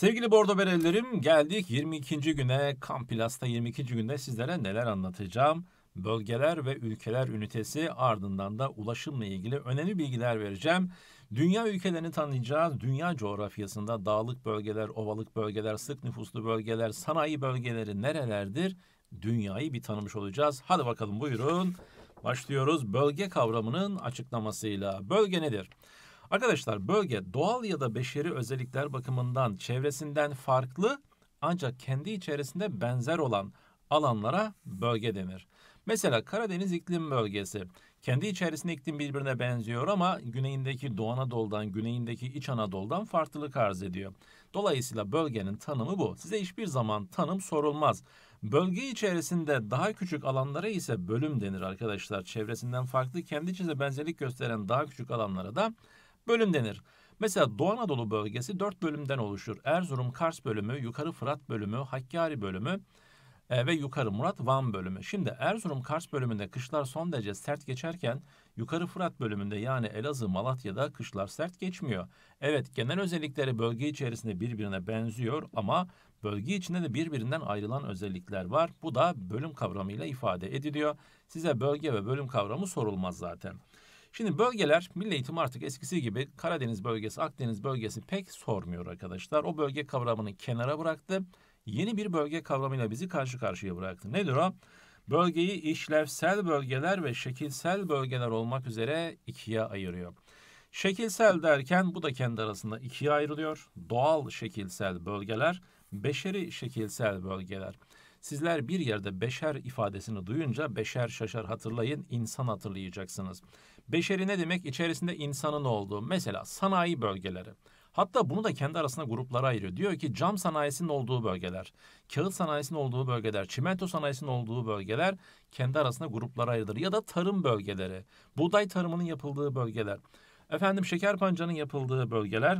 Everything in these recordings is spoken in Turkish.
Sevgili Bordo Berelilerim geldik 22. güne Kamplas'ta 22. günde sizlere neler anlatacağım. Bölgeler ve ülkeler ünitesi ardından da ulaşımla ilgili önemli bilgiler vereceğim. Dünya ülkelerini tanıyacağız. Dünya coğrafyasında dağlık bölgeler, ovalık bölgeler, sık nüfuslu bölgeler, sanayi bölgeleri nerelerdir? Dünyayı bir tanımış olacağız. Hadi bakalım buyurun. Başlıyoruz bölge kavramının açıklamasıyla. Bölge nedir? Arkadaşlar bölge doğal ya da beşeri özellikler bakımından çevresinden farklı ancak kendi içerisinde benzer olan alanlara bölge denir. Mesela Karadeniz iklim bölgesi. Kendi içerisinde iklim birbirine benziyor ama güneyindeki Doğu Anadolu'dan, güneyindeki İç Anadolu'dan farklılık arz ediyor. Dolayısıyla bölgenin tanımı bu. Size hiçbir zaman tanım sorulmaz. Bölge içerisinde daha küçük alanlara ise bölüm denir arkadaşlar. Çevresinden farklı kendi içinde benzerlik gösteren daha küçük alanlara da bölüm denir. Mesela Doğu Anadolu bölgesi dört bölümden oluşur. Erzurum Kars bölümü, Yukarı Fırat bölümü, Hakkari bölümü e, ve Yukarı Murat Van bölümü. Şimdi Erzurum Kars bölümünde kışlar son derece sert geçerken Yukarı Fırat bölümünde yani Elazığ Malatya'da kışlar sert geçmiyor. Evet genel özellikleri bölge içerisinde birbirine benziyor ama bölge içinde de birbirinden ayrılan özellikler var. Bu da bölüm kavramıyla ifade ediliyor. Size bölge ve bölüm kavramı sorulmaz zaten. Şimdi bölgeler milli eğitim artık eskisi gibi Karadeniz bölgesi, Akdeniz bölgesi pek sormuyor arkadaşlar. O bölge kavramını kenara bıraktı. Yeni bir bölge kavramıyla bizi karşı karşıya bıraktı. Nedir o? Bölgeyi işlevsel bölgeler ve şekilsel bölgeler olmak üzere ikiye ayırıyor. Şekilsel derken bu da kendi arasında ikiye ayrılıyor. Doğal şekilsel bölgeler, beşeri şekilsel bölgeler. Sizler bir yerde beşer ifadesini duyunca beşer şaşar hatırlayın, insan hatırlayacaksınız. Beşeri ne demek? İçerisinde insanın olduğu. Mesela sanayi bölgeleri. Hatta bunu da kendi arasında gruplara ayırıyor. Diyor ki cam sanayisinin olduğu bölgeler, kağıt sanayisinin olduğu bölgeler, çimento sanayisinin olduğu bölgeler kendi arasında gruplara ayrılır. Ya da tarım bölgeleri, buğday tarımının yapıldığı bölgeler, efendim şeker pancanın yapıldığı bölgeler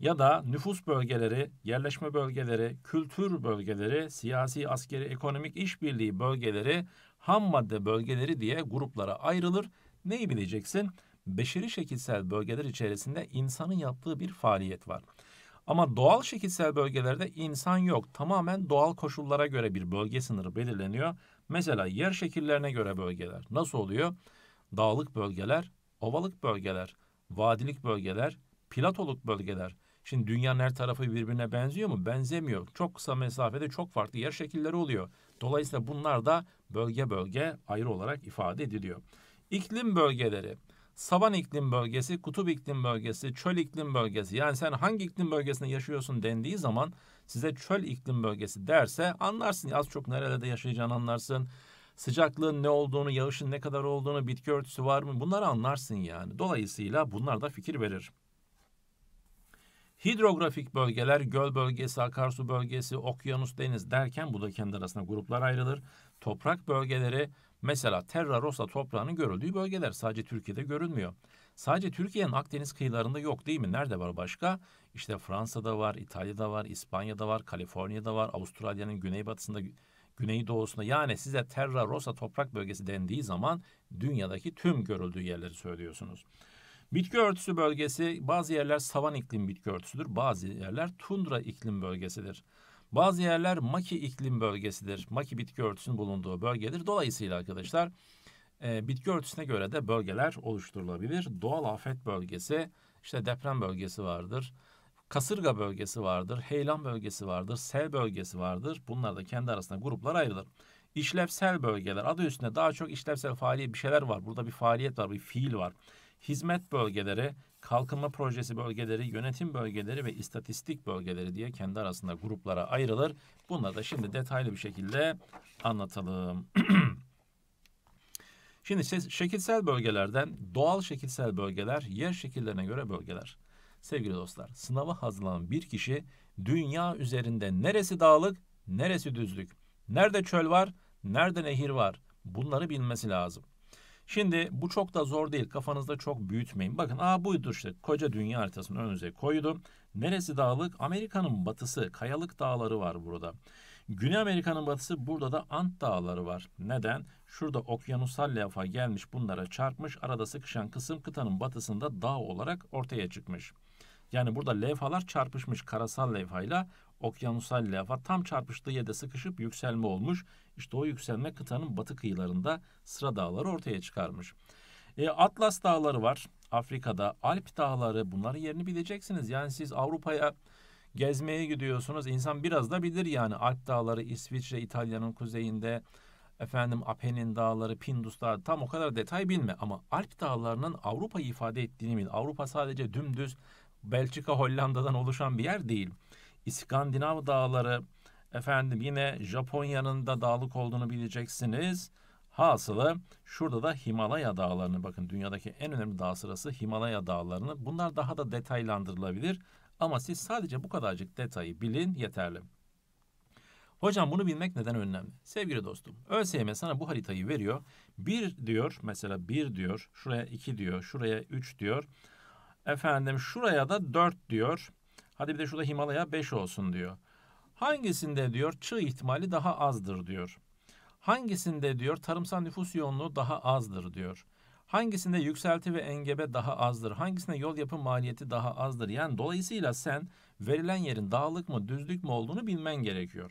ya da nüfus bölgeleri, yerleşme bölgeleri, kültür bölgeleri, siyasi, askeri, ekonomik işbirliği bölgeleri, ham madde bölgeleri diye gruplara ayrılır Neyi bileceksin? Beşeri şekilsel bölgeler içerisinde insanın yaptığı bir faaliyet var. Ama doğal şekilsel bölgelerde insan yok. Tamamen doğal koşullara göre bir bölge sınırı belirleniyor. Mesela yer şekillerine göre bölgeler. Nasıl oluyor? Dağlık bölgeler, ovalık bölgeler, vadilik bölgeler, platoluk bölgeler. Şimdi dünyanın her tarafı birbirine benziyor mu? Benzemiyor. Çok kısa mesafede çok farklı yer şekilleri oluyor. Dolayısıyla bunlar da bölge bölge ayrı olarak ifade ediliyor. İklim bölgeleri, saban iklim bölgesi, kutup iklim bölgesi, çöl iklim bölgesi. Yani sen hangi iklim bölgesinde yaşıyorsun dendiği zaman size çöl iklim bölgesi derse anlarsın az çok nerelerde yaşayacağını anlarsın. Sıcaklığın ne olduğunu, yağışın ne kadar olduğunu, bitki örtüsü var mı bunları anlarsın yani. Dolayısıyla bunlar da fikir verir. Hidrografik bölgeler göl bölgesi, akarsu bölgesi, okyanus, deniz derken bu da kendi arasında gruplar ayrılır. Toprak bölgeleri mesela Terra Rossa toprağının görüldüğü bölgeler sadece Türkiye'de görünmüyor. Sadece Türkiye'nin Akdeniz kıyılarında yok değil mi? Nerede var başka? İşte Fransa'da var, İtalya'da var, İspanya'da var, Kaliforniya'da var, Avustralya'nın güneybatısında, güneydoğusunda. Yani size Terra Rossa toprak bölgesi dendiği zaman dünyadaki tüm görüldüğü yerleri söylüyorsunuz. Bitki örtüsü bölgesi bazı yerler savan iklim bitki örtüsüdür. Bazı yerler tundra iklim bölgesidir. Bazı yerler maki iklim bölgesidir. Maki bitki örtüsünün bulunduğu bölgedir. Dolayısıyla arkadaşlar e, bitki örtüsüne göre de bölgeler oluşturulabilir. Doğal afet bölgesi işte deprem bölgesi vardır. Kasırga bölgesi vardır, heyelan bölgesi vardır, sel bölgesi vardır. Bunlar da kendi arasında gruplar ayrılır. İşlevsel bölgeler adı üstünde daha çok işlevsel faaliyet bir şeyler var. Burada bir faaliyet var, bir fiil var hizmet bölgeleri, kalkınma projesi bölgeleri, yönetim bölgeleri ve istatistik bölgeleri diye kendi arasında gruplara ayrılır. Bunları da şimdi detaylı bir şekilde anlatalım. şimdi şekilsel bölgelerden doğal şekilsel bölgeler, yer şekillerine göre bölgeler. Sevgili dostlar, sınava hazırlanan bir kişi dünya üzerinde neresi dağlık, neresi düzlük, nerede çöl var, nerede nehir var bunları bilmesi lazım. Şimdi bu çok da zor değil. Kafanızda çok büyütmeyin. Bakın aa buydu işte. Koca dünya haritasını önünüze koydum. Neresi dağlık? Amerika'nın batısı. Kayalık dağları var burada. Güney Amerika'nın batısı burada da Ant dağları var. Neden? Şurada okyanusal levha gelmiş bunlara çarpmış. Arada sıkışan kısım kıtanın batısında dağ olarak ortaya çıkmış. Yani burada levhalar çarpışmış karasal levhayla okyanusal lafa tam çarpıştığı yerde sıkışıp yükselme olmuş. İşte o yükselme kıtanın batı kıyılarında sıra dağları ortaya çıkarmış. E, Atlas dağları var Afrika'da. Alp dağları bunların yerini bileceksiniz. Yani siz Avrupa'ya gezmeye gidiyorsunuz. İnsan biraz da bilir yani Alp dağları İsviçre, İtalya'nın kuzeyinde. Efendim Apennin dağları, Pindus dağları tam o kadar detay bilme. Ama Alp dağlarının Avrupa'yı ifade ettiğini bil. Avrupa sadece dümdüz Belçika, Hollanda'dan oluşan bir yer değil. İskandinav dağları, efendim yine Japonya'nın da dağlık olduğunu bileceksiniz. Hasılı şurada da Himalaya dağlarını bakın dünyadaki en önemli dağ sırası Himalaya dağlarını. Bunlar daha da detaylandırılabilir ama siz sadece bu kadarcık detayı bilin yeterli. Hocam bunu bilmek neden önemli? Sevgili dostum, ÖSYM sana bu haritayı veriyor. Bir diyor, mesela bir diyor, şuraya iki diyor, şuraya üç diyor. Efendim şuraya da dört diyor. Hadi bir de şurada Himalaya 5 olsun diyor. Hangisinde diyor çığ ihtimali daha azdır diyor. Hangisinde diyor tarımsal nüfus yoğunluğu daha azdır diyor. Hangisinde yükselti ve engebe daha azdır? Hangisinde yol yapım maliyeti daha azdır? Yani dolayısıyla sen verilen yerin dağlık mı düzlük mü olduğunu bilmen gerekiyor.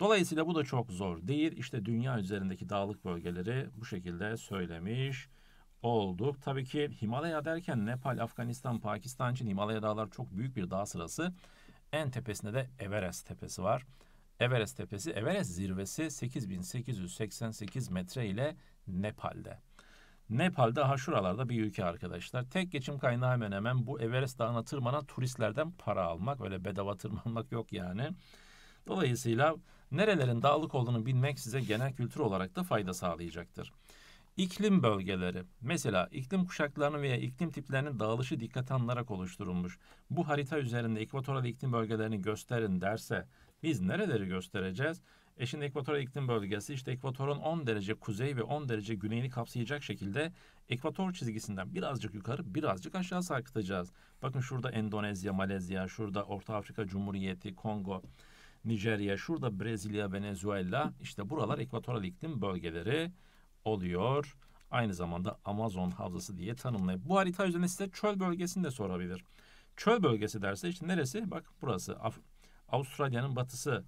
Dolayısıyla bu da çok zor değil. İşte dünya üzerindeki dağlık bölgeleri bu şekilde söylemiş olduk. Tabii ki Himalaya derken Nepal, Afganistan, Pakistan, Çin, Himalaya dağları çok büyük bir dağ sırası. En tepesinde de Everest tepesi var. Everest tepesi, Everest zirvesi 8888 metre ile Nepal'de. Nepal'de ha şuralarda bir ülke arkadaşlar. Tek geçim kaynağı hemen hemen bu Everest dağına tırmanan turistlerden para almak. Öyle bedava tırmanmak yok yani. Dolayısıyla nerelerin dağlık olduğunu bilmek size genel kültür olarak da fayda sağlayacaktır. İklim bölgeleri. Mesela iklim kuşaklarının veya iklim tiplerinin dağılışı dikkate alınarak oluşturulmuş. Bu harita üzerinde ekvatoral iklim bölgelerini gösterin derse biz nereleri göstereceğiz? E şimdi ekvator iklim bölgesi işte ekvatorun 10 derece kuzey ve 10 derece güneyini kapsayacak şekilde ekvator çizgisinden birazcık yukarı birazcık aşağı sarkıtacağız. Bakın şurada Endonezya, Malezya, şurada Orta Afrika Cumhuriyeti, Kongo, Nijerya, şurada Brezilya, Venezuela. işte buralar ekvatoral iklim bölgeleri oluyor. Aynı zamanda Amazon havzası diye tanımlayıp bu harita üzerine size çöl bölgesini de sorabilir. Çöl bölgesi derse işte neresi? Bak burası Af Avustralya'nın batısı,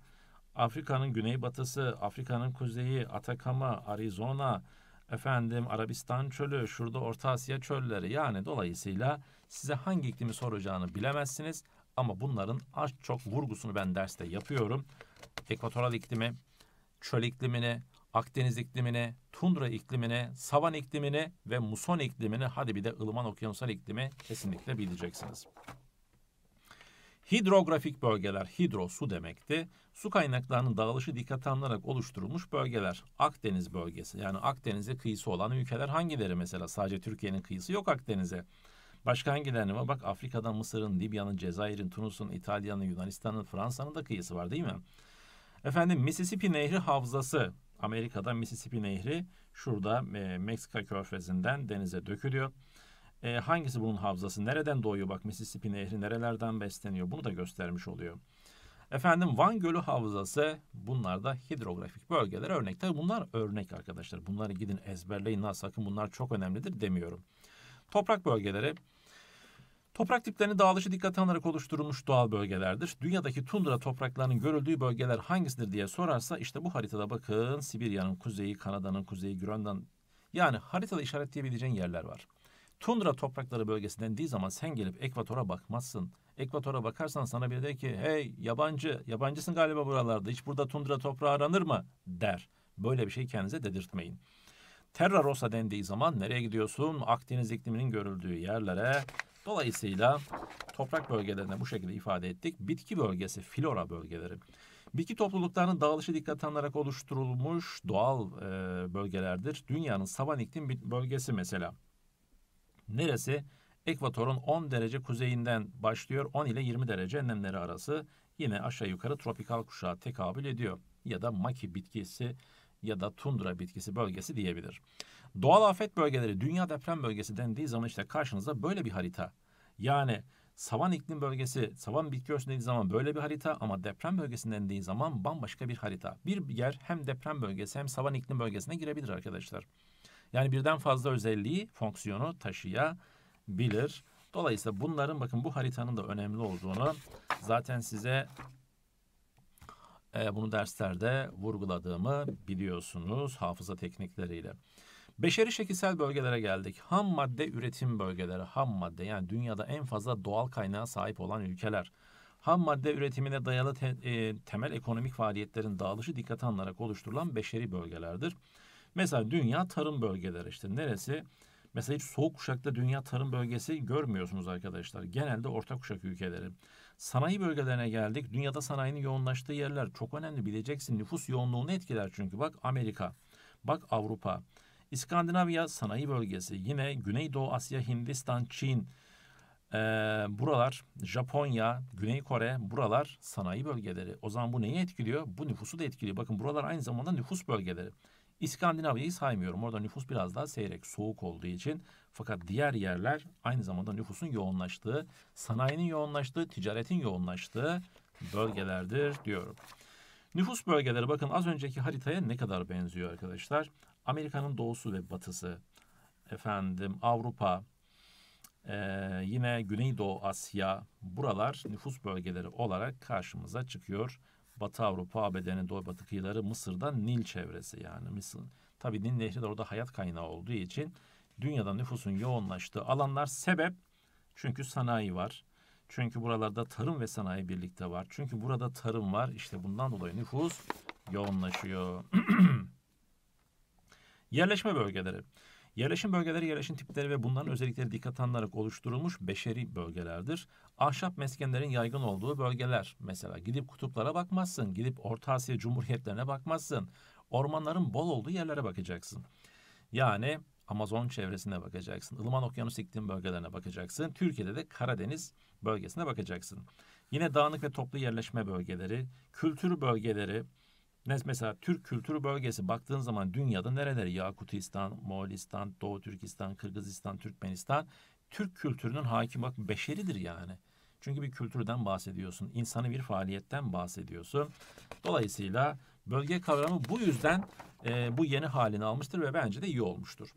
Afrika'nın güney batısı Afrika'nın kuzeyi, Atakama, Arizona, efendim Arabistan çölü, şurada Orta Asya çölleri. Yani dolayısıyla size hangi iklimi soracağını bilemezsiniz. Ama bunların az çok vurgusunu ben derste yapıyorum. Ekvatoral iklimi, çöl iklimini, Akdeniz iklimine, tundra iklimine, savan iklimine ve muson iklimine hadi bir de ılıman okyanusal iklimi kesinlikle bileceksiniz. Hidrografik bölgeler, hidro su demekti. Su kaynaklarının dağılışı dikkate alınarak oluşturulmuş bölgeler. Akdeniz bölgesi yani Akdeniz'e kıyısı olan ülkeler hangileri mesela? Sadece Türkiye'nin kıyısı yok Akdeniz'e. Başka hangilerine var? Bak Afrika'dan Mısır'ın, Libya'nın, Cezayir'in, Tunus'un, İtalya'nın, Yunanistan'ın, Fransa'nın da kıyısı var değil mi? Efendim Mississippi Nehri Havzası Amerika'da Mississippi Nehri şurada e, Meksika körfezinden denize dökülüyor. E, hangisi bunun havzası? Nereden doğuyor? Bak Mississippi Nehri nerelerden besleniyor? Bunu da göstermiş oluyor. Efendim Van Gölü Havzası bunlar da hidrografik bölgeler örnek. Tabi bunlar örnek arkadaşlar. Bunları gidin ezberleyin ha sakın bunlar çok önemlidir demiyorum. Toprak bölgeleri Toprak tiplerini dağılışı dikkate alınarak oluşturulmuş doğal bölgelerdir. Dünyadaki tundra topraklarının görüldüğü bölgeler hangisidir diye sorarsa işte bu haritada bakın Sibirya'nın kuzeyi, Kanada'nın kuzeyi, Grönland yani haritada işaretleyebileceğin yerler var. Tundra toprakları bölgesi dendiği zaman sen gelip ekvatora bakmazsın. Ekvatora bakarsan sana bir de ki hey yabancı, yabancısın galiba buralarda hiç burada tundra toprağı aranır mı der. Böyle bir şey kendinize dedirtmeyin. Terra Rossa dendiği zaman nereye gidiyorsun? Akdeniz ikliminin görüldüğü yerlere Dolayısıyla toprak bölgelerine bu şekilde ifade ettik. Bitki bölgesi, flora bölgeleri. Bitki topluluklarının dağılışı dikkate alınarak oluşturulmuş doğal e, bölgelerdir. Dünyanın savan iklim bölgesi mesela. Neresi? Ekvatorun 10 derece kuzeyinden başlıyor 10 ile 20 derece nemleri arası yine aşağı yukarı tropikal kuşağa tekabül ediyor. Ya da maki bitkisi ya da tundra bitkisi bölgesi diyebilir. Doğal afet bölgeleri dünya deprem bölgesi dendiği zaman işte karşınızda böyle bir harita. Yani savan iklim bölgesi, savan bitki örtüsü dediği zaman böyle bir harita ama deprem bölgesi dendiği zaman bambaşka bir harita. Bir yer hem deprem bölgesi hem savan iklim bölgesine girebilir arkadaşlar. Yani birden fazla özelliği, fonksiyonu taşıyabilir. Dolayısıyla bunların bakın bu haritanın da önemli olduğunu zaten size e, bunu derslerde vurguladığımı biliyorsunuz hafıza teknikleriyle. Beşeri şekilsel bölgelere geldik. Ham madde üretim bölgeleri, ham madde yani dünyada en fazla doğal kaynağa sahip olan ülkeler. Ham madde üretimine dayalı te, e, temel ekonomik faaliyetlerin dağılışı dikkate alınarak oluşturulan beşeri bölgelerdir. Mesela dünya tarım bölgeleri işte neresi? Mesela hiç soğuk kuşakta dünya tarım bölgesi görmüyorsunuz arkadaşlar. Genelde orta kuşak ülkeleri. Sanayi bölgelerine geldik. Dünyada sanayinin yoğunlaştığı yerler çok önemli bileceksin. Nüfus yoğunluğunu etkiler çünkü. Bak Amerika, bak Avrupa, İskandinavya sanayi bölgesi yine Güneydoğu Asya, Hindistan, Çin, e, buralar Japonya, Güney Kore buralar sanayi bölgeleri. O zaman bu neyi etkiliyor? Bu nüfusu da etkiliyor. Bakın buralar aynı zamanda nüfus bölgeleri. İskandinavya'yı saymıyorum. Orada nüfus biraz daha seyrek, soğuk olduğu için. Fakat diğer yerler aynı zamanda nüfusun yoğunlaştığı, sanayinin yoğunlaştığı, ticaretin yoğunlaştığı bölgelerdir diyorum. Nüfus bölgeleri bakın az önceki haritaya ne kadar benziyor arkadaşlar. Amerika'nın doğusu ve batısı, efendim Avrupa, ee, yine Güneydoğu Asya buralar nüfus bölgeleri olarak karşımıza çıkıyor. Batı Avrupa, ABD'nin doğu batı kıyıları Mısır'da Nil çevresi yani Mısır. Tabii Nil Nehri de orada hayat kaynağı olduğu için dünyada nüfusun yoğunlaştığı alanlar sebep çünkü sanayi var. Çünkü buralarda tarım ve sanayi birlikte var. Çünkü burada tarım var. İşte bundan dolayı nüfus yoğunlaşıyor. Yerleşme bölgeleri. Yerleşim bölgeleri yerleşim tipleri ve bunların özellikleri dikkat alınarak oluşturulmuş beşeri bölgelerdir. Ahşap meskenlerin yaygın olduğu bölgeler. Mesela gidip kutuplara bakmazsın, gidip Orta Asya Cumhuriyetlerine bakmazsın. Ormanların bol olduğu yerlere bakacaksın. Yani Amazon çevresine bakacaksın. Ilıman Okyanus iklim bölgelerine bakacaksın. Türkiye'de de Karadeniz bölgesine bakacaksın. Yine dağınık ve toplu yerleşme bölgeleri, kültür bölgeleri, Mesela Türk kültürü bölgesi baktığın zaman dünyada nereleri? Yakutistan, Moğolistan, Doğu Türkistan, Kırgızistan, Türkmenistan. Türk kültürünün hakim bak beşeridir yani. Çünkü bir kültürden bahsediyorsun. insanı bir faaliyetten bahsediyorsun. Dolayısıyla bölge kavramı bu yüzden e, bu yeni halini almıştır ve bence de iyi olmuştur.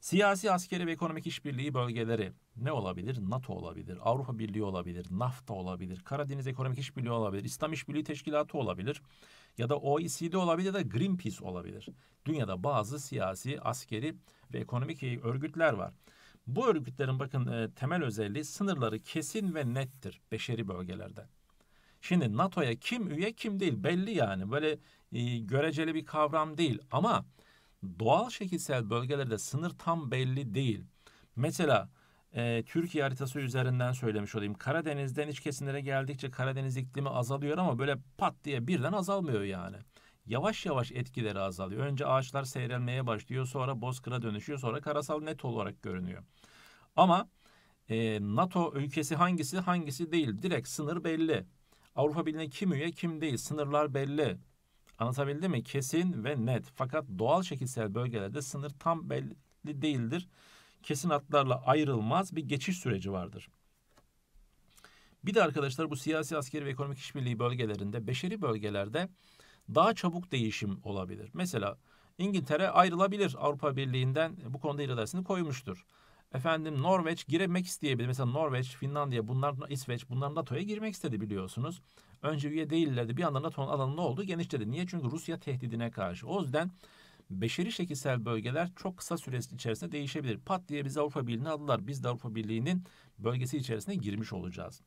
Siyasi, askeri ve ekonomik işbirliği bölgeleri ne olabilir? NATO olabilir, Avrupa Birliği olabilir, NAFTA olabilir, Karadeniz Ekonomik İşbirliği olabilir, İslam İşbirliği Teşkilatı olabilir ya da OECD olabilir ya da Greenpeace olabilir. Dünyada bazı siyasi, askeri ve ekonomik örgütler var. Bu örgütlerin bakın e, temel özelliği sınırları kesin ve nettir beşeri bölgelerde. Şimdi NATO'ya kim üye kim değil belli yani böyle e, göreceli bir kavram değil ama doğal şekilsel bölgelerde sınır tam belli değil. Mesela e, Türkiye haritası üzerinden söylemiş olayım. Karadeniz'den iç kesimlere geldikçe Karadeniz iklimi azalıyor ama böyle pat diye birden azalmıyor yani. Yavaş yavaş etkileri azalıyor. Önce ağaçlar seyrelmeye başlıyor, sonra bozkıra dönüşüyor, sonra karasal net olarak görünüyor. Ama e, NATO ülkesi hangisi hangisi değil. Direkt sınır belli. Avrupa Birliği'ne kim üye kim değil. Sınırlar belli. Anlatabildim mi? Kesin ve net. Fakat doğal şekilsel bölgelerde sınır tam belli değildir kesin hatlarla ayrılmaz bir geçiş süreci vardır. Bir de arkadaşlar bu siyasi, askeri ve ekonomik işbirliği bölgelerinde, beşeri bölgelerde daha çabuk değişim olabilir. Mesela İngiltere ayrılabilir Avrupa Birliği'nden bu konuda iradesini koymuştur. Efendim Norveç girmek isteyebilir. Mesela Norveç, Finlandiya, bunlar İsveç, bunlar NATO'ya girmek istedi biliyorsunuz. Önce üye değillerdi. Bir anda NATO'nun alanı ne oldu? Genişledi. Niye? Çünkü Rusya tehdidine karşı. O yüzden beşeri şekilsel bölgeler çok kısa süresi içerisinde değişebilir. Pat diye biz Avrupa Birliği'ni aldılar. Biz de Avrupa Birliği'nin bölgesi içerisine girmiş olacağız.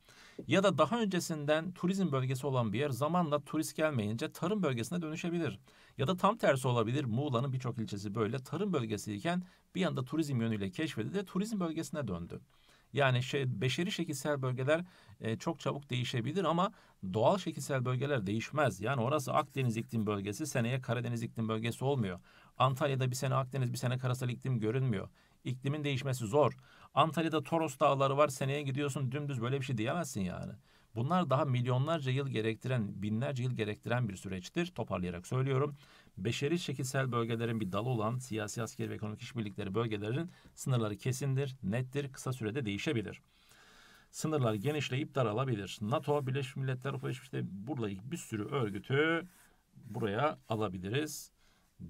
Ya da daha öncesinden turizm bölgesi olan bir yer zamanla turist gelmeyince tarım bölgesine dönüşebilir. Ya da tam tersi olabilir. Muğla'nın birçok ilçesi böyle tarım bölgesiyken bir anda turizm yönüyle keşfedildi de turizm bölgesine döndü. Yani şey, beşeri şekilsel bölgeler e, çok çabuk değişebilir ama doğal şekilsel bölgeler değişmez. Yani orası Akdeniz iklim bölgesi seneye Karadeniz iklim bölgesi olmuyor. Antalya'da bir sene Akdeniz bir sene karasal iklim görünmüyor. İklimin değişmesi zor. Antalya'da Toros dağları var seneye gidiyorsun dümdüz böyle bir şey diyemezsin yani. Bunlar daha milyonlarca yıl gerektiren, binlerce yıl gerektiren bir süreçtir. Toparlayarak söylüyorum beşeri şekilsel bölgelerin bir dalı olan siyasi, askeri ve ekonomik işbirlikleri bölgelerin sınırları kesindir, nettir, kısa sürede değişebilir. Sınırlar genişleyip daralabilir. NATO, Birleşmiş Milletler, Avrupa işte burada bir sürü örgütü buraya alabiliriz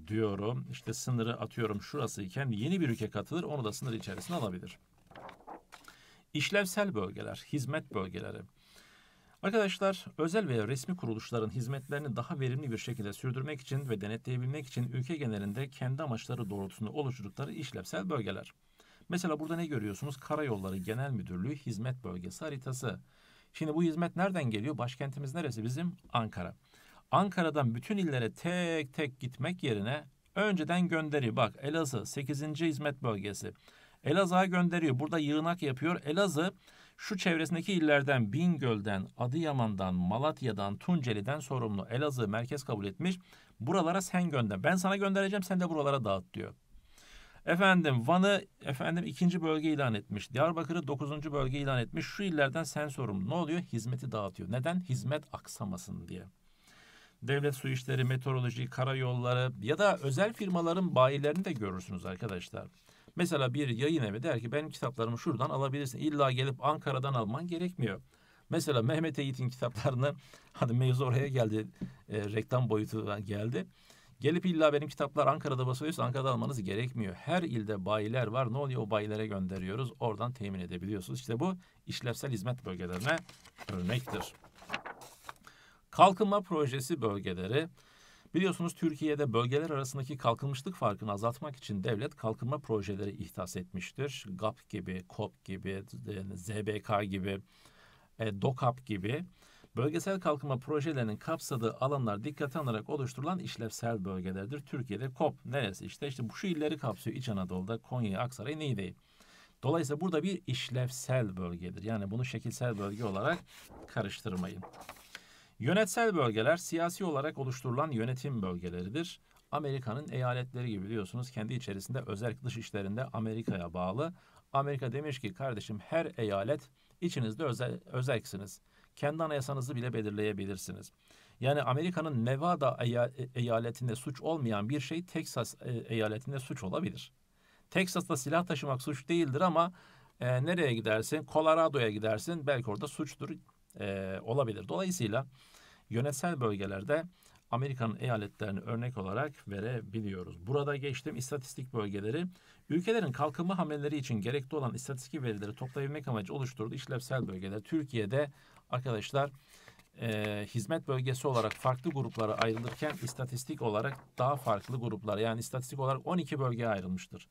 diyorum. İşte sınırı atıyorum şurası iken yeni bir ülke katılır onu da sınır içerisine alabilir. İşlevsel bölgeler, hizmet bölgeleri. Arkadaşlar özel veya resmi kuruluşların hizmetlerini daha verimli bir şekilde sürdürmek için ve denetleyebilmek için ülke genelinde kendi amaçları doğrultusunda oluşturdukları işlevsel bölgeler. Mesela burada ne görüyorsunuz? Karayolları Genel Müdürlüğü Hizmet Bölgesi haritası. Şimdi bu hizmet nereden geliyor? Başkentimiz neresi bizim? Ankara. Ankara'dan bütün illere tek tek gitmek yerine önceden gönderi. Bak Elazığ 8. hizmet bölgesi. Elazığ'a gönderiyor. Burada yığınak yapıyor. Elazığ şu çevresindeki illerden Bingöl'den, Adıyaman'dan, Malatya'dan, Tunceli'den sorumlu Elazığ merkez kabul etmiş. Buralara sen gönder. Ben sana göndereceğim sen de buralara dağıt diyor. Efendim Van'ı efendim ikinci bölge ilan etmiş. Diyarbakır'ı dokuzuncu bölge ilan etmiş. Şu illerden sen sorumlu. Ne oluyor? Hizmeti dağıtıyor. Neden? Hizmet aksamasın diye. Devlet su işleri, meteoroloji, karayolları ya da özel firmaların bayilerini de görürsünüz arkadaşlar. Mesela bir yayın evi der ki benim kitaplarımı şuradan alabilirsin. İlla gelip Ankara'dan alman gerekmiyor. Mesela Mehmet Eğit'in kitaplarını hadi mevzu oraya geldi. E, reklam boyutu geldi. Gelip illa benim kitaplar Ankara'da basılıyorsa Ankara'da almanız gerekmiyor. Her ilde bayiler var. Ne oluyor o bayilere gönderiyoruz. Oradan temin edebiliyorsunuz. İşte bu işlevsel hizmet bölgelerine örnektir. Kalkınma projesi bölgeleri Biliyorsunuz Türkiye'de bölgeler arasındaki kalkınmışlık farkını azaltmak için devlet kalkınma projeleri ihtas etmiştir. GAP gibi, KOP gibi, ZBK gibi, e, DOKAP gibi bölgesel kalkınma projelerinin kapsadığı alanlar dikkate alınarak oluşturulan işlevsel bölgelerdir. Türkiye'de KOP neresi? işte işte bu şu illeri kapsıyor. İç Anadolu'da Konya, Aksaray, Niğde'yi. Dolayısıyla burada bir işlevsel bölgedir. Yani bunu şekilsel bölge olarak karıştırmayın. Yönetsel bölgeler siyasi olarak oluşturulan yönetim bölgeleridir. Amerika'nın eyaletleri gibi biliyorsunuz kendi içerisinde özel dış işlerinde Amerika'ya bağlı. Amerika demiş ki kardeşim her eyalet içinizde özel, özelksiniz. Kendi anayasanızı bile belirleyebilirsiniz. Yani Amerika'nın Nevada e, eyaletinde suç olmayan bir şey Texas e, eyaletinde suç olabilir. Texas'ta silah taşımak suç değildir ama e, nereye gidersin? Colorado'ya gidersin belki orada suçtur e, olabilir. Dolayısıyla yönetsel bölgelerde Amerika'nın eyaletlerini örnek olarak verebiliyoruz. Burada geçtim istatistik bölgeleri. Ülkelerin kalkınma hamleleri için gerekli olan istatistik verileri toplayabilmek amacı oluşturduğu işlevsel bölgeler. Türkiye'de arkadaşlar e, hizmet bölgesi olarak farklı gruplara ayrılırken istatistik olarak daha farklı gruplar yani istatistik olarak 12 bölgeye ayrılmıştır.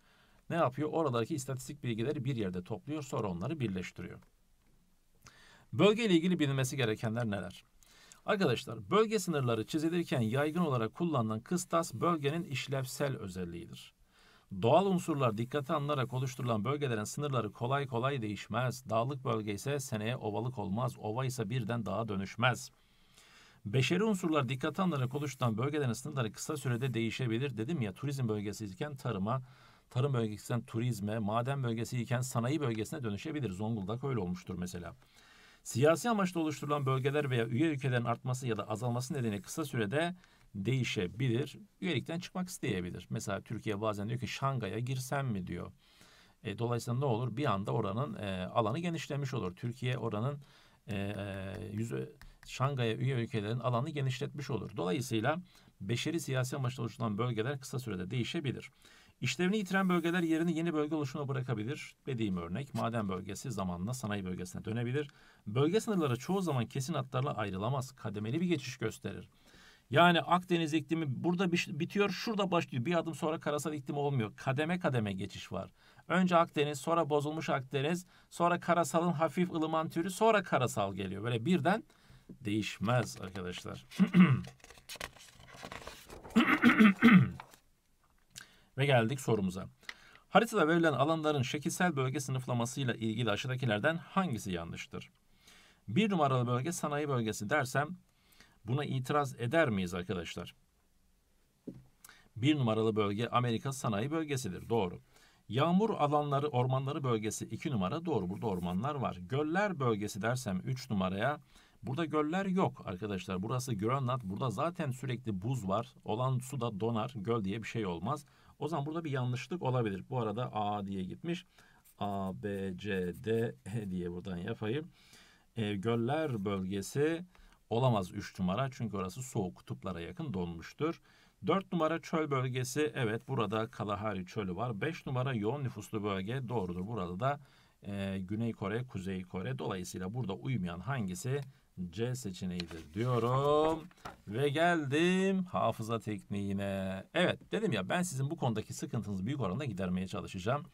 Ne yapıyor? Oradaki istatistik bilgileri bir yerde topluyor sonra onları birleştiriyor. Bölge ilgili bilinmesi gerekenler neler? Arkadaşlar bölge sınırları çizilirken yaygın olarak kullanılan kıstas bölgenin işlevsel özelliğidir. Doğal unsurlar dikkate alınarak oluşturulan bölgelerin sınırları kolay kolay değişmez. Dağlık bölge ise seneye ovalık olmaz, ova ise birden dağa dönüşmez. Beşeri unsurlar dikkate alınarak oluşturulan bölgelerin sınırları kısa sürede değişebilir. Dedim ya turizm bölgesi iken tarıma, tarım bölgesi iken turizme, maden bölgesi iken sanayi bölgesine dönüşebilir. Zonguldak öyle olmuştur mesela. Siyasi amaçla oluşturulan bölgeler veya üye ülkelerin artması ya da azalması nedeniyle kısa sürede değişebilir. Üyelikten çıkmak isteyebilir. Mesela Türkiye bazen diyor ki Şangay'a girsem mi diyor. E, dolayısıyla ne olur? Bir anda oranın e, alanı genişlemiş olur. Türkiye oranın e, e yüz, Şangay'a üye ülkelerin alanı genişletmiş olur. Dolayısıyla beşeri siyasi amaçla oluşturulan bölgeler kısa sürede değişebilir. İşlevini yitiren bölgeler yerini yeni bölge oluşumuna bırakabilir. Dediğim örnek maden bölgesi zamanla sanayi bölgesine dönebilir. Bölge sınırları çoğu zaman kesin hatlarla ayrılamaz. Kademeli bir geçiş gösterir. Yani Akdeniz iklimi burada bitiyor, şurada başlıyor. Bir adım sonra karasal iklim olmuyor. Kademe kademe geçiş var. Önce Akdeniz, sonra bozulmuş Akdeniz, sonra karasalın hafif ılıman türü, sonra karasal geliyor. Böyle birden değişmez arkadaşlar. Ve geldik sorumuza. Haritada verilen alanların şekilsel bölge sınıflamasıyla ilgili aşağıdakilerden hangisi yanlıştır? Bir numaralı bölge sanayi bölgesi dersem buna itiraz eder miyiz arkadaşlar? Bir numaralı bölge Amerika sanayi bölgesidir. Doğru. Yağmur alanları ormanları bölgesi 2 numara doğru burada ormanlar var. Göller bölgesi dersem 3 numaraya burada göller yok arkadaşlar. Burası Grönland burada zaten sürekli buz var olan su da donar göl diye bir şey olmaz. O zaman burada bir yanlışlık olabilir. Bu arada A diye gitmiş. A, B, C, D e diye buradan yapayım. E, göller bölgesi olamaz 3 numara. Çünkü orası soğuk kutuplara yakın donmuştur. 4 numara çöl bölgesi. Evet burada Kalahari çölü var. 5 numara yoğun nüfuslu bölge. Doğrudur. Burada da e, Güney Kore, Kuzey Kore. Dolayısıyla burada uymayan hangisi? C seçeneğidir diyorum. Ve geldim hafıza tekniğine. Evet dedim ya ben sizin bu konudaki sıkıntınızı büyük oranda gidermeye çalışacağım.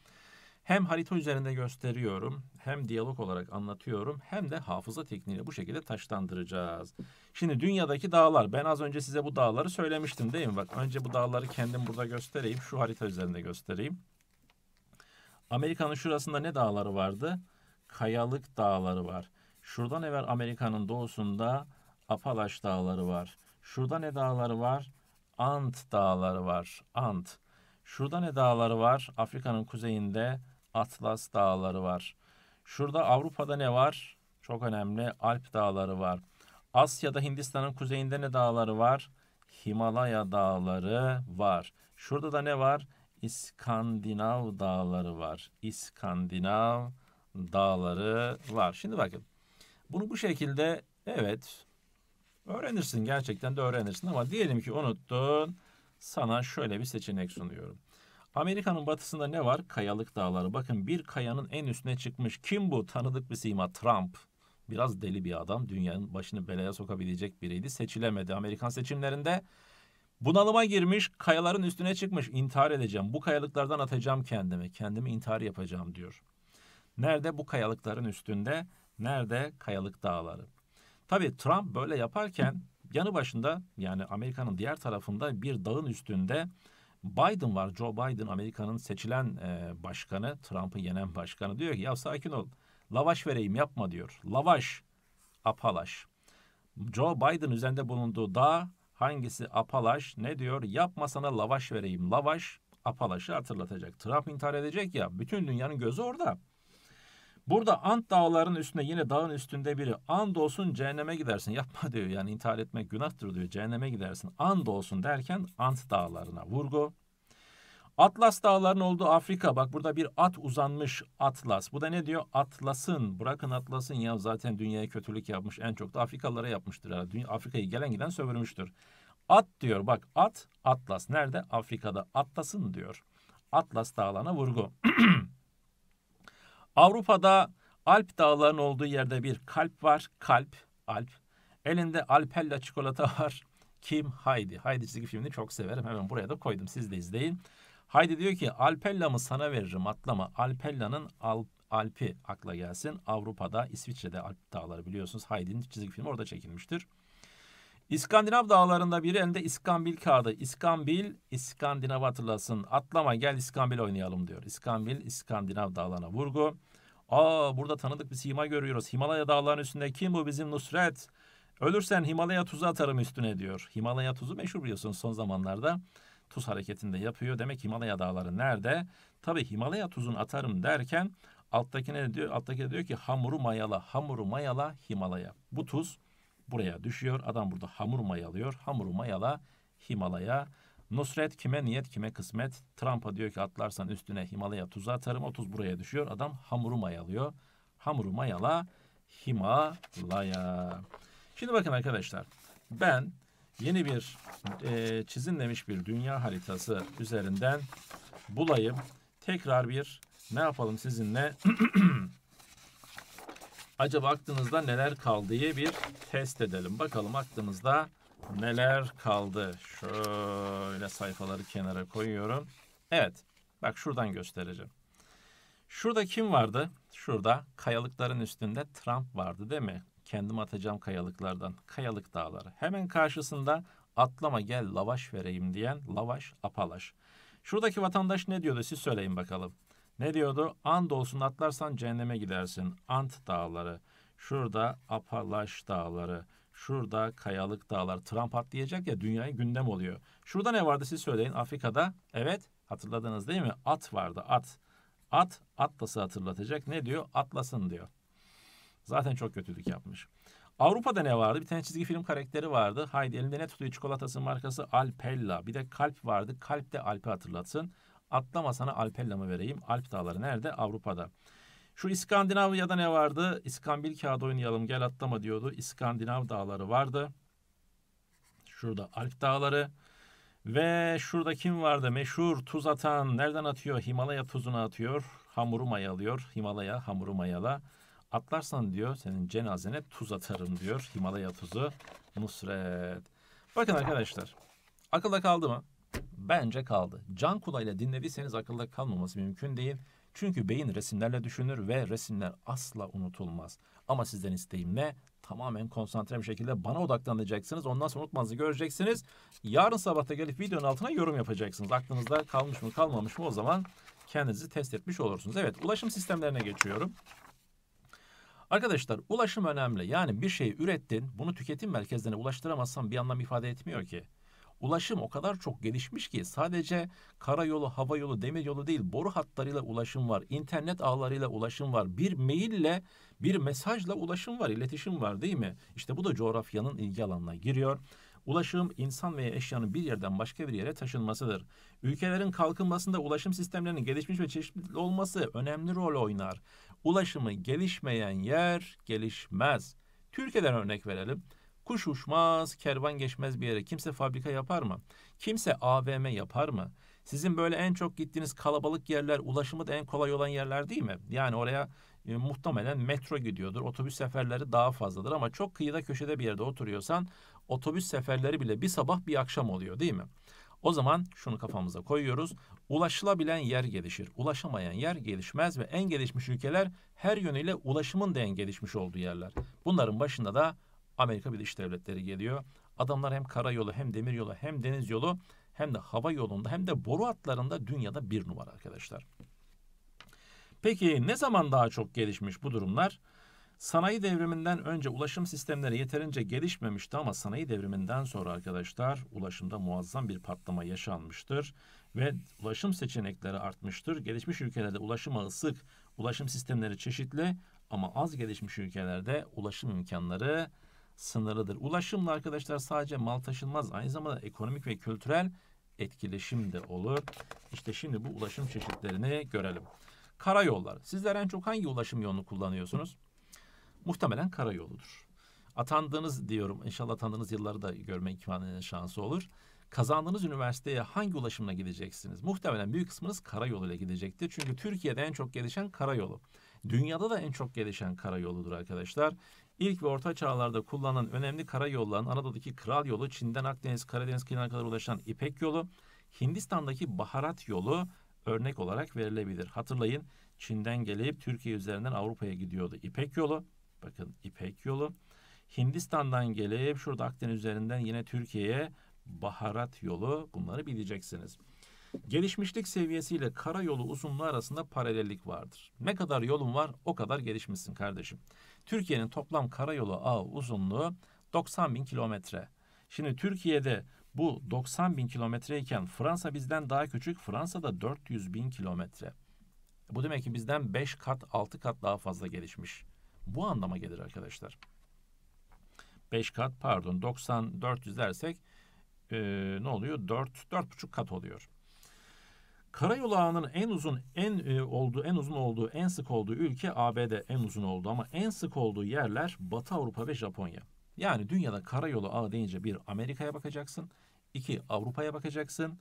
Hem harita üzerinde gösteriyorum, hem diyalog olarak anlatıyorum, hem de hafıza tekniğiyle bu şekilde taşlandıracağız. Şimdi dünyadaki dağlar, ben az önce size bu dağları söylemiştim değil mi? Bak önce bu dağları kendim burada göstereyim, şu harita üzerinde göstereyim. Amerika'nın şurasında ne dağları vardı? Kayalık dağları var. Şuradan evvel Amerika'nın doğusunda Apalaş dağları var. Şurada ne dağları var? Ant dağları var. Ant. Şurada ne dağları var? Afrika'nın kuzeyinde Atlas dağları var. Şurada Avrupa'da ne var? Çok önemli. Alp dağları var. Asya'da Hindistan'ın kuzeyinde ne dağları var? Himalaya dağları var. Şurada da ne var? İskandinav dağları var. İskandinav dağları var. Şimdi bakın. Bunu bu şekilde evet öğrenirsin gerçekten de öğrenirsin ama diyelim ki unuttun sana şöyle bir seçenek sunuyorum. Amerika'nın batısında ne var? Kayalık dağları. Bakın bir kayanın en üstüne çıkmış. Kim bu? Tanıdık bir sima. Trump. Biraz deli bir adam. Dünyanın başını belaya sokabilecek biriydi. Seçilemedi. Amerikan seçimlerinde bunalıma girmiş. Kayaların üstüne çıkmış. İntihar edeceğim. Bu kayalıklardan atacağım kendimi. Kendimi intihar yapacağım diyor. Nerede? Bu kayalıkların üstünde. Nerede? Kayalık dağları. Tabii Trump böyle yaparken yanı başında yani Amerika'nın diğer tarafında bir dağın üstünde Biden var. Joe Biden Amerika'nın seçilen e, başkanı, Trump'ı yenen başkanı diyor ki ya sakin ol. Lavaş vereyim yapma diyor. Lavaş, apalaş. Joe Biden üzerinde bulunduğu dağ hangisi apalaş ne diyor? Yapma sana lavaş vereyim. Lavaş apalaşı hatırlatacak. Trump intihar edecek ya bütün dünyanın gözü orada. Burada ant Dağlarının üstünde yine dağın üstünde biri and olsun cehenneme gidersin. Yapma diyor yani intihar etmek günahtır diyor cehenneme gidersin. And olsun derken ant dağlarına vurgu. Atlas dağlarının olduğu Afrika bak burada bir at uzanmış Atlas. Bu da ne diyor? Atlas'ın bırakın Atlas'ın ya zaten dünyaya kötülük yapmış en çok da Afrikalılara yapmıştır. Yani Afrika'yı gelen giden sömürmüştür. At diyor bak at Atlas nerede? Afrika'da Atlas'ın diyor. Atlas dağlarına vurgu. Avrupa'da Alp dağlarının olduğu yerde bir kalp var. Kalp, Alp. Elinde Alpella çikolata var. Kim? Haydi. Haydi çizgi filmini çok severim. Hemen buraya da koydum. Siz de izleyin. Haydi diyor ki Alpella'mı sana veririm atlama. Alpella'nın Alp, Alp'i akla gelsin. Avrupa'da, İsviçre'de Alp dağları biliyorsunuz. Haydi'nin çizgi filmi orada çekilmiştir. İskandinav dağlarında biri elinde İskambil kağıdı. İskambil, İskandinav hatırlasın. Atlama gel İskambil oynayalım diyor. İskambil, İskandinav dağlarına vurgu. Aa burada tanıdık bir sima görüyoruz. Himalaya dağlarının üstünde kim bu bizim Nusret? Ölürsen Himalaya tuzu atarım üstüne diyor. Himalaya tuzu meşhur biliyorsunuz son zamanlarda. Tuz hareketinde yapıyor. Demek Himalaya dağları nerede? Tabi Himalaya tuzun atarım derken alttaki ne diyor? Alttaki diyor ki hamuru mayala, hamuru mayala Himalaya. Bu tuz buraya düşüyor. Adam burada hamur mayalıyor. Hamuru mayala Himalaya. Nusret kime niyet kime kısmet. Trump'a diyor ki atlarsan üstüne Himalaya tuzu atarım. O tuz buraya düşüyor. Adam hamuru mayalıyor. Hamuru mayala Himalaya. Şimdi bakın arkadaşlar. Ben yeni bir e, çizimlemiş bir dünya haritası üzerinden bulayım. Tekrar bir ne yapalım sizinle acaba aklınızda neler kaldı diye bir test edelim. Bakalım aklınızda neler kaldı. Şöyle sayfaları kenara koyuyorum. Evet. Bak şuradan göstereceğim. Şurada kim vardı? Şurada kayalıkların üstünde Trump vardı değil mi? Kendim atacağım kayalıklardan. Kayalık dağları. Hemen karşısında atlama gel lavaş vereyim diyen lavaş apalaş. Şuradaki vatandaş ne diyordu siz söyleyin bakalım. Ne diyordu? Ant olsun atlarsan cehenneme gidersin. Ant dağları. Şurada Apalaş dağları. Şurada kayalık dağlar. Trump atlayacak ya dünyayı gündem oluyor. Şurada ne vardı siz söyleyin Afrika'da. Evet hatırladınız değil mi? At vardı at. At Atlas'ı hatırlatacak. Ne diyor? Atlas'ın diyor. Zaten çok kötülük yapmış. Avrupa'da ne vardı? Bir tane çizgi film karakteri vardı. Haydi elinde ne tutuyor? Çikolatası markası Alpella. Bir de kalp vardı. Kalp de Alp'i hatırlatsın. Atlama sana mı vereyim. Alp dağları nerede? Avrupa'da. Şu İskandinavya'da ne vardı? İskambil kağıdı oynayalım gel atlama diyordu. İskandinav dağları vardı. Şurada Alp dağları. Ve şurada kim vardı? Meşhur tuz atan. Nereden atıyor? Himalaya tuzunu atıyor. Hamuru mayalıyor. Himalaya hamuru mayala. Atlarsan diyor senin cenazene tuz atarım diyor. Himalaya tuzu. Nusret. Bakın arkadaşlar. Akılda kaldı mı? bence kaldı. Can kulağıyla dinlediyseniz akılda kalmaması mümkün değil. Çünkü beyin resimlerle düşünür ve resimler asla unutulmaz. Ama sizden isteğim ne? Tamamen konsantre bir şekilde bana odaklanacaksınız. Ondan sonra unutmanızı göreceksiniz. Yarın sabahta gelip videonun altına yorum yapacaksınız. Aklınızda kalmış mı kalmamış mı o zaman kendinizi test etmiş olursunuz. Evet ulaşım sistemlerine geçiyorum. Arkadaşlar ulaşım önemli. Yani bir şeyi ürettin bunu tüketim merkezlerine ulaştıramazsan bir anlam ifade etmiyor ki. Ulaşım o kadar çok gelişmiş ki sadece karayolu, hava yolu, demiryolu değil boru hatlarıyla ulaşım var. internet ağlarıyla ulaşım var. Bir maille, bir mesajla ulaşım var, iletişim var değil mi? İşte bu da coğrafyanın ilgi alanına giriyor. Ulaşım insan veya eşyanın bir yerden başka bir yere taşınmasıdır. Ülkelerin kalkınmasında ulaşım sistemlerinin gelişmiş ve çeşitli olması önemli rol oynar. Ulaşımı gelişmeyen yer gelişmez. Türkiye'den örnek verelim. Kuş uçmaz, kervan geçmez bir yere. Kimse fabrika yapar mı? Kimse AVM yapar mı? Sizin böyle en çok gittiğiniz kalabalık yerler, ulaşımı da en kolay olan yerler değil mi? Yani oraya e, muhtemelen metro gidiyordur. Otobüs seferleri daha fazladır ama çok kıyıda köşede bir yerde oturuyorsan otobüs seferleri bile bir sabah bir akşam oluyor değil mi? O zaman şunu kafamıza koyuyoruz. Ulaşılabilen yer gelişir. Ulaşamayan yer gelişmez ve en gelişmiş ülkeler her yönüyle ulaşımın da en gelişmiş olduğu yerler. Bunların başında da Amerika Birleşik Devletleri geliyor. Adamlar hem karayolu hem demiryolu hem deniz yolu hem de hava yolunda hem de boru hatlarında dünyada bir numara arkadaşlar. Peki ne zaman daha çok gelişmiş bu durumlar? Sanayi devriminden önce ulaşım sistemleri yeterince gelişmemişti ama sanayi devriminden sonra arkadaşlar ulaşımda muazzam bir patlama yaşanmıştır ve ulaşım seçenekleri artmıştır. Gelişmiş ülkelerde ulaşım ağı sık, ulaşım sistemleri çeşitli ama az gelişmiş ülkelerde ulaşım imkanları sınırlıdır. Ulaşımla arkadaşlar sadece mal taşınmaz aynı zamanda ekonomik ve kültürel etkileşim de olur. İşte şimdi bu ulaşım çeşitlerini görelim. Karayollar. Sizler en çok hangi ulaşım yolunu kullanıyorsunuz? Muhtemelen karayoludur. Atandığınız diyorum inşallah atandığınız yılları da görme imkanının şansı olur. Kazandığınız üniversiteye hangi ulaşımla gideceksiniz? Muhtemelen büyük kısmınız karayoluyla gidecektir. Çünkü Türkiye'de en çok gelişen karayolu. Dünyada da en çok gelişen karayoludur arkadaşlar. İlk ve orta çağlarda kullanılan önemli kara yolların Anadolu'daki kral yolu, Çin'den Akdeniz, Karadeniz kenarına kadar ulaşan İpek yolu, Hindistan'daki baharat yolu örnek olarak verilebilir. Hatırlayın Çin'den gelip Türkiye üzerinden Avrupa'ya gidiyordu İpek yolu. Bakın İpek yolu. Hindistan'dan gelip şurada Akdeniz üzerinden yine Türkiye'ye baharat yolu bunları bileceksiniz. Gelişmişlik seviyesiyle karayolu uzunluğu arasında paralellik vardır. Ne kadar yolun var o kadar gelişmişsin kardeşim. Türkiye'nin toplam karayolu ağı uzunluğu 90 bin kilometre. Şimdi Türkiye'de bu 90 bin kilometreyken Fransa bizden daha küçük. Fransa'da 400 bin kilometre. Bu demek ki bizden 5 kat 6 kat daha fazla gelişmiş. Bu anlama gelir arkadaşlar. 5 kat pardon 90 400 dersek ee, ne oluyor? 4 4,5 kat oluyor. Karayolu ağının en uzun en e, olduğu en uzun olduğu en sık olduğu ülke ABD en uzun oldu ama en sık olduğu yerler Batı Avrupa ve Japonya. Yani dünyada karayolu ağı deyince bir Amerika'ya bakacaksın, iki Avrupa'ya bakacaksın,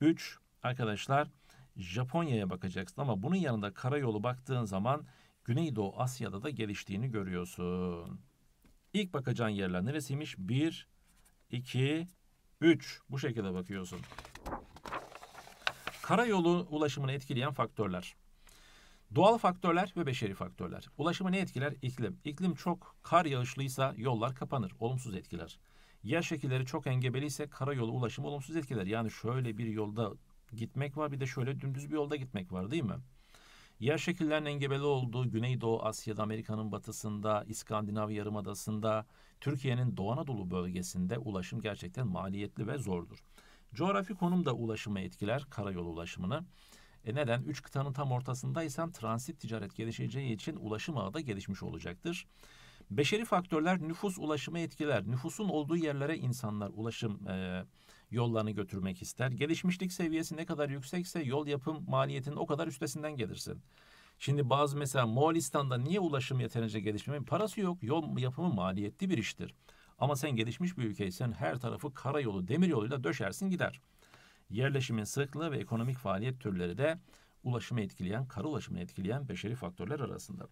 üç arkadaşlar Japonya'ya bakacaksın ama bunun yanında karayolu baktığın zaman Güneydoğu Asya'da da geliştiğini görüyorsun. İlk bakacağın yerler neresiymiş? Bir, iki, üç. bu şekilde bakıyorsun. Karayolu ulaşımını etkileyen faktörler. Doğal faktörler ve beşeri faktörler. Ulaşımı ne etkiler? İklim. İklim çok kar yağışlıysa yollar kapanır, olumsuz etkiler. Yer şekilleri çok engebeliyse karayolu ulaşımı olumsuz etkiler. Yani şöyle bir yolda gitmek var bir de şöyle dümdüz bir yolda gitmek var değil mi? Yer şekillerinin engebeli olduğu Güneydoğu Asya'da, Amerika'nın batısında, İskandinav Yarımadası'nda, Türkiye'nin Doğu Anadolu bölgesinde ulaşım gerçekten maliyetli ve zordur. Coğrafi konum da ulaşımı etkiler, karayolu ulaşımını. E neden? Üç kıtanın tam ortasındaysan transit ticaret gelişeceği için ulaşım ağı da gelişmiş olacaktır. Beşeri faktörler nüfus ulaşımı etkiler. Nüfusun olduğu yerlere insanlar ulaşım e, yollarını götürmek ister. Gelişmişlik seviyesi ne kadar yüksekse yol yapım maliyetinin o kadar üstesinden gelirsin. Şimdi bazı mesela Moğolistan'da niye ulaşım yeterince gelişmiyor? Parası yok. Yol yapımı maliyetli bir iştir. Ama sen gelişmiş bir ülkeysen her tarafı karayolu, demiryoluyla döşersin gider. Yerleşimin sıklığı ve ekonomik faaliyet türleri de ulaşımı etkileyen, kara ulaşımını etkileyen beşeri faktörler arasında.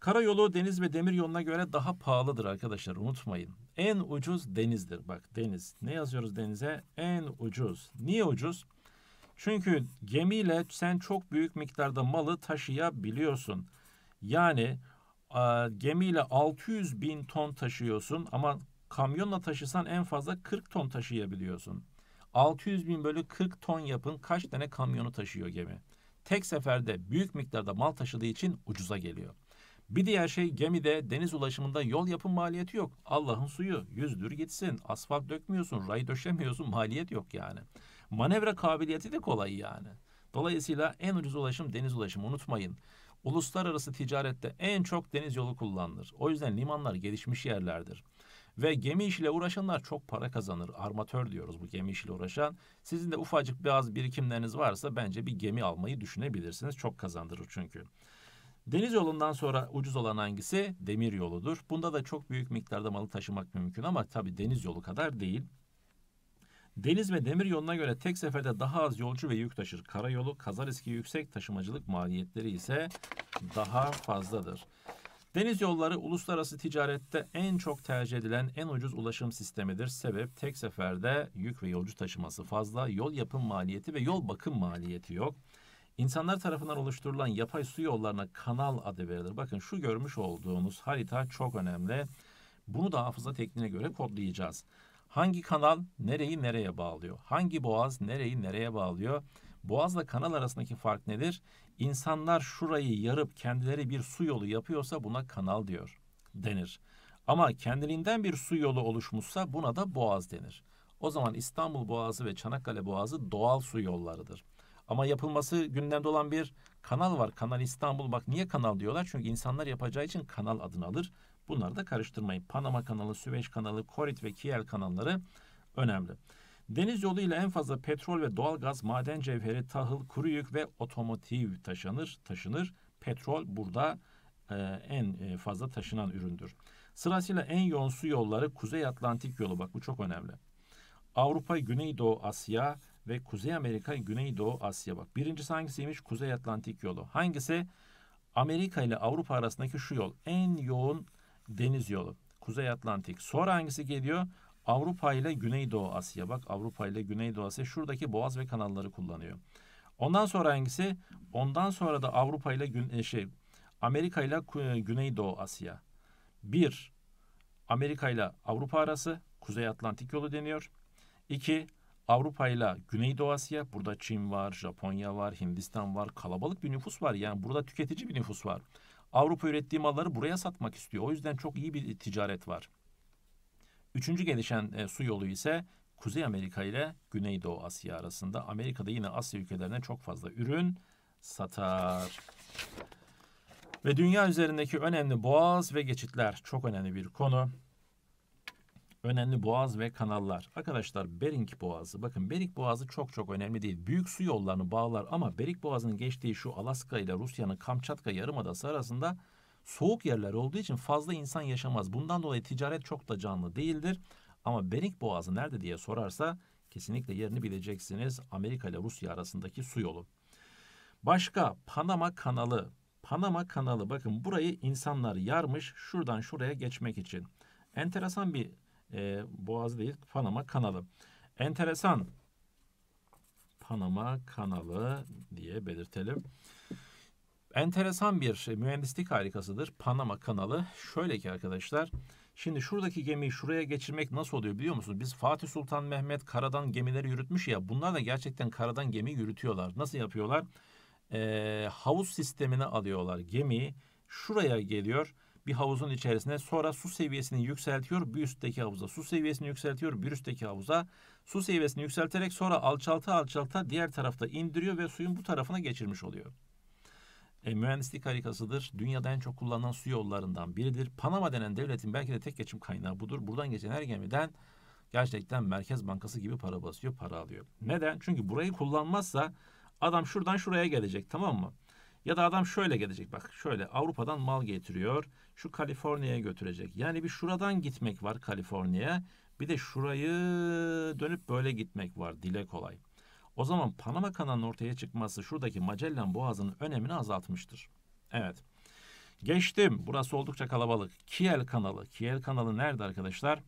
Karayolu deniz ve demir yoluna göre daha pahalıdır arkadaşlar unutmayın. En ucuz denizdir. Bak deniz. Ne yazıyoruz denize? En ucuz. Niye ucuz? Çünkü gemiyle sen çok büyük miktarda malı taşıyabiliyorsun. Yani gemiyle 600 bin ton taşıyorsun ama kamyonla taşısan en fazla 40 ton taşıyabiliyorsun. 600 bin bölü 40 ton yapın kaç tane kamyonu taşıyor gemi. Tek seferde büyük miktarda mal taşıdığı için ucuza geliyor. Bir diğer şey gemide deniz ulaşımında yol yapım maliyeti yok. Allah'ın suyu yüzdür gitsin. Asfalt dökmüyorsun, ray döşemiyorsun maliyet yok yani. Manevra kabiliyeti de kolay yani. Dolayısıyla en ucuz ulaşım deniz ulaşımı unutmayın. Uluslararası ticarette en çok deniz yolu kullanılır. O yüzden limanlar gelişmiş yerlerdir. Ve gemi işiyle uğraşanlar çok para kazanır. Armatör diyoruz bu gemi işiyle uğraşan. Sizin de ufacık biraz birikimleriniz varsa bence bir gemi almayı düşünebilirsiniz. Çok kazandırır çünkü. Deniz yolundan sonra ucuz olan hangisi? Demir yoludur. Bunda da çok büyük miktarda malı taşımak mümkün ama tabii deniz yolu kadar değil. Deniz ve demir yoluna göre tek seferde daha az yolcu ve yük taşır. Karayolu kaza riski yüksek taşımacılık maliyetleri ise daha fazladır. Deniz yolları uluslararası ticarette en çok tercih edilen en ucuz ulaşım sistemidir. Sebep tek seferde yük ve yolcu taşıması fazla, yol yapım maliyeti ve yol bakım maliyeti yok. İnsanlar tarafından oluşturulan yapay su yollarına kanal adı verilir. Bakın şu görmüş olduğunuz harita çok önemli. Bunu da hafıza tekniğine göre kodlayacağız. Hangi kanal nereyi nereye bağlıyor? Hangi boğaz nereyi nereye bağlıyor? Boğazla kanal arasındaki fark nedir? İnsanlar şurayı yarıp kendileri bir su yolu yapıyorsa buna kanal diyor denir. Ama kendiliğinden bir su yolu oluşmuşsa buna da boğaz denir. O zaman İstanbul Boğazı ve Çanakkale Boğazı doğal su yollarıdır. Ama yapılması gündemde olan bir kanal var. Kanal İstanbul. Bak niye kanal diyorlar? Çünkü insanlar yapacağı için kanal adını alır. Bunları da karıştırmayın. Panama kanalı, Süveyş kanalı, Korit ve Kiel kanalları önemli. Deniz yoluyla en fazla petrol ve doğalgaz, maden cevheri, tahıl, kuru yük ve otomotiv taşınır. taşınır. Petrol burada e, en e, fazla taşınan üründür. Sırasıyla en yoğun su yolları Kuzey Atlantik yolu. Bak bu çok önemli. Avrupa, Güneydoğu Asya ve Kuzey Amerika, Güneydoğu Asya. Bak birincisi hangisiymiş? Kuzey Atlantik yolu. Hangisi? Amerika ile Avrupa arasındaki şu yol en yoğun deniz yolu. Kuzey Atlantik. Sonra hangisi geliyor? Avrupa ile Güneydoğu Asya. Bak Avrupa ile Güneydoğu Asya şuradaki boğaz ve kanalları kullanıyor. Ondan sonra hangisi? Ondan sonra da Avrupa ile gün, e, şey, Amerika ile e, Güneydoğu Asya. Bir, Amerika ile Avrupa arası Kuzey Atlantik yolu deniyor. İki, Avrupa ile Güneydoğu Asya. Burada Çin var, Japonya var, Hindistan var. Kalabalık bir nüfus var. Yani burada tüketici bir nüfus var. Avrupa ürettiği malları buraya satmak istiyor. O yüzden çok iyi bir ticaret var. Üçüncü gelişen e, su yolu ise Kuzey Amerika ile Güneydoğu Asya arasında. Amerika'da yine Asya ülkelerine çok fazla ürün satar. Ve dünya üzerindeki önemli boğaz ve geçitler çok önemli bir konu önemli boğaz ve kanallar. Arkadaşlar Bering Boğazı. Bakın Bering Boğazı çok çok önemli değil. Büyük su yollarını bağlar ama Bering Boğazı'nın geçtiği şu Alaska ile Rusya'nın Kamçatka yarımadası arasında soğuk yerler olduğu için fazla insan yaşamaz. Bundan dolayı ticaret çok da canlı değildir. Ama Bering Boğazı nerede diye sorarsa kesinlikle yerini bileceksiniz. Amerika ile Rusya arasındaki su yolu. Başka Panama Kanalı. Panama Kanalı bakın burayı insanlar yarmış şuradan şuraya geçmek için. Enteresan bir e, Boğaz değil Panama Kanalı. Enteresan Panama Kanalı diye belirtelim. Enteresan bir mühendislik harikasıdır Panama Kanalı. Şöyle ki arkadaşlar şimdi şuradaki gemiyi şuraya geçirmek nasıl oluyor biliyor musunuz? Biz Fatih Sultan Mehmet karadan gemileri yürütmüş ya bunlar da gerçekten karadan gemi yürütüyorlar. Nasıl yapıyorlar? Ee, havuz sistemini alıyorlar gemiyi şuraya geliyor bir havuzun içerisine sonra su seviyesini yükseltiyor bir üstteki havuza su seviyesini yükseltiyor bir üstteki havuza su seviyesini yükselterek sonra alçalta alçalta diğer tarafta indiriyor ve suyun bu tarafına geçirmiş oluyor. E, mühendislik harikasıdır. Dünyada en çok kullanılan su yollarından biridir. Panama denen devletin belki de tek geçim kaynağı budur. Buradan geçen her gemiden gerçekten Merkez Bankası gibi para basıyor, para alıyor. Neden? Çünkü burayı kullanmazsa adam şuradan şuraya gelecek tamam mı? Ya da adam şöyle gelecek bak şöyle Avrupa'dan mal getiriyor. Şu Kaliforniya'ya götürecek. Yani bir şuradan gitmek var Kaliforniya'ya. Bir de şurayı dönüp böyle gitmek var dile kolay. O zaman Panama kanalının ortaya çıkması şuradaki Magellan Boğazı'nın önemini azaltmıştır. Evet. Geçtim. Burası oldukça kalabalık. Kiel kanalı. Kiel kanalı nerede arkadaşlar?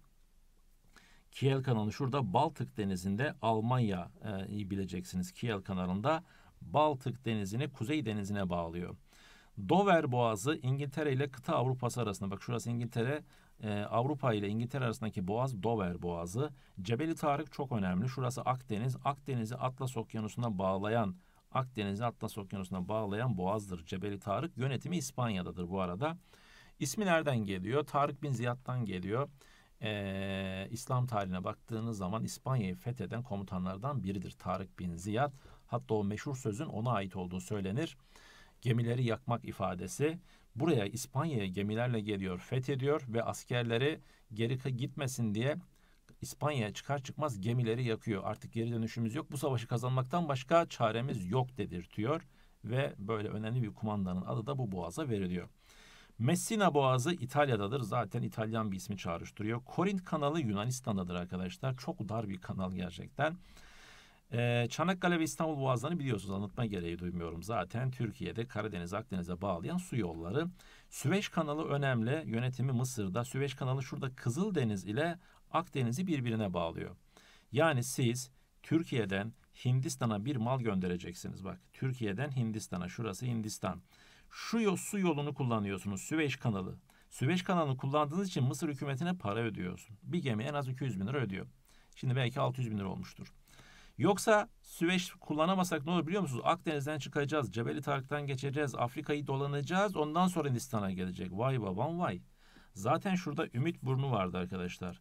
Kiel kanalı şurada Baltık denizinde Almanya'yı e, bileceksiniz Kiel kanalında. Baltık Denizi'ni Kuzey Denizi'ne bağlıyor. Dover Boğazı İngiltere ile kıta Avrupası arasında. Bak şurası İngiltere, e, Avrupa ile İngiltere arasındaki boğaz Dover Boğazı. Cebeli Tarık çok önemli. Şurası Akdeniz. Akdeniz'i Atlas Okyanusu'na bağlayan Akdeniz'i Atlas Okyanusu'na bağlayan boğazdır. Cebeli Tarık yönetimi İspanya'dadır bu arada. İsmi nereden geliyor? Tarık bin Ziyad'dan geliyor. Ee, İslam tarihine baktığınız zaman İspanya'yı fetheden komutanlardan biridir Tarık bin Ziyad. Hatta o meşhur sözün ona ait olduğu söylenir. Gemileri yakmak ifadesi. Buraya İspanya'ya gemilerle geliyor, fethediyor ve askerleri geri gitmesin diye İspanya'ya çıkar çıkmaz gemileri yakıyor. Artık geri dönüşümüz yok. Bu savaşı kazanmaktan başka çaremiz yok dedirtiyor ve böyle önemli bir kumandanın adı da bu boğaza veriliyor. Messina Boğazı İtalya'dadır. Zaten İtalyan bir ismi çağrıştırıyor. Korint kanalı Yunanistan'dadır arkadaşlar. Çok dar bir kanal gerçekten. Ee, Çanakkale ve İstanbul Boğazları'nı biliyorsunuz anlatma gereği duymuyorum zaten. Türkiye'de Karadeniz, Akdeniz'e bağlayan su yolları. Süveyş kanalı önemli. Yönetimi Mısır'da. Süveyş kanalı şurada Kızıldeniz ile Akdeniz'i birbirine bağlıyor. Yani siz Türkiye'den Hindistan'a bir mal göndereceksiniz. Bak Türkiye'den Hindistan'a şurası Hindistan. Şu su yolunu kullanıyorsunuz Süveyş kanalı. Süveyş kanalını kullandığınız için Mısır hükümetine para ödüyorsun. Bir gemi en az 200 bin lira ödüyor. Şimdi belki 600 bin lira olmuştur. Yoksa Süveyş kullanamasak ne olur biliyor musunuz? Akdeniz'den çıkacağız, Cebeli Tarık'tan geçeceğiz, Afrika'yı dolanacağız, ondan sonra Hindistan'a gelecek. Vay babam vay. Zaten şurada Ümit Burnu vardı arkadaşlar.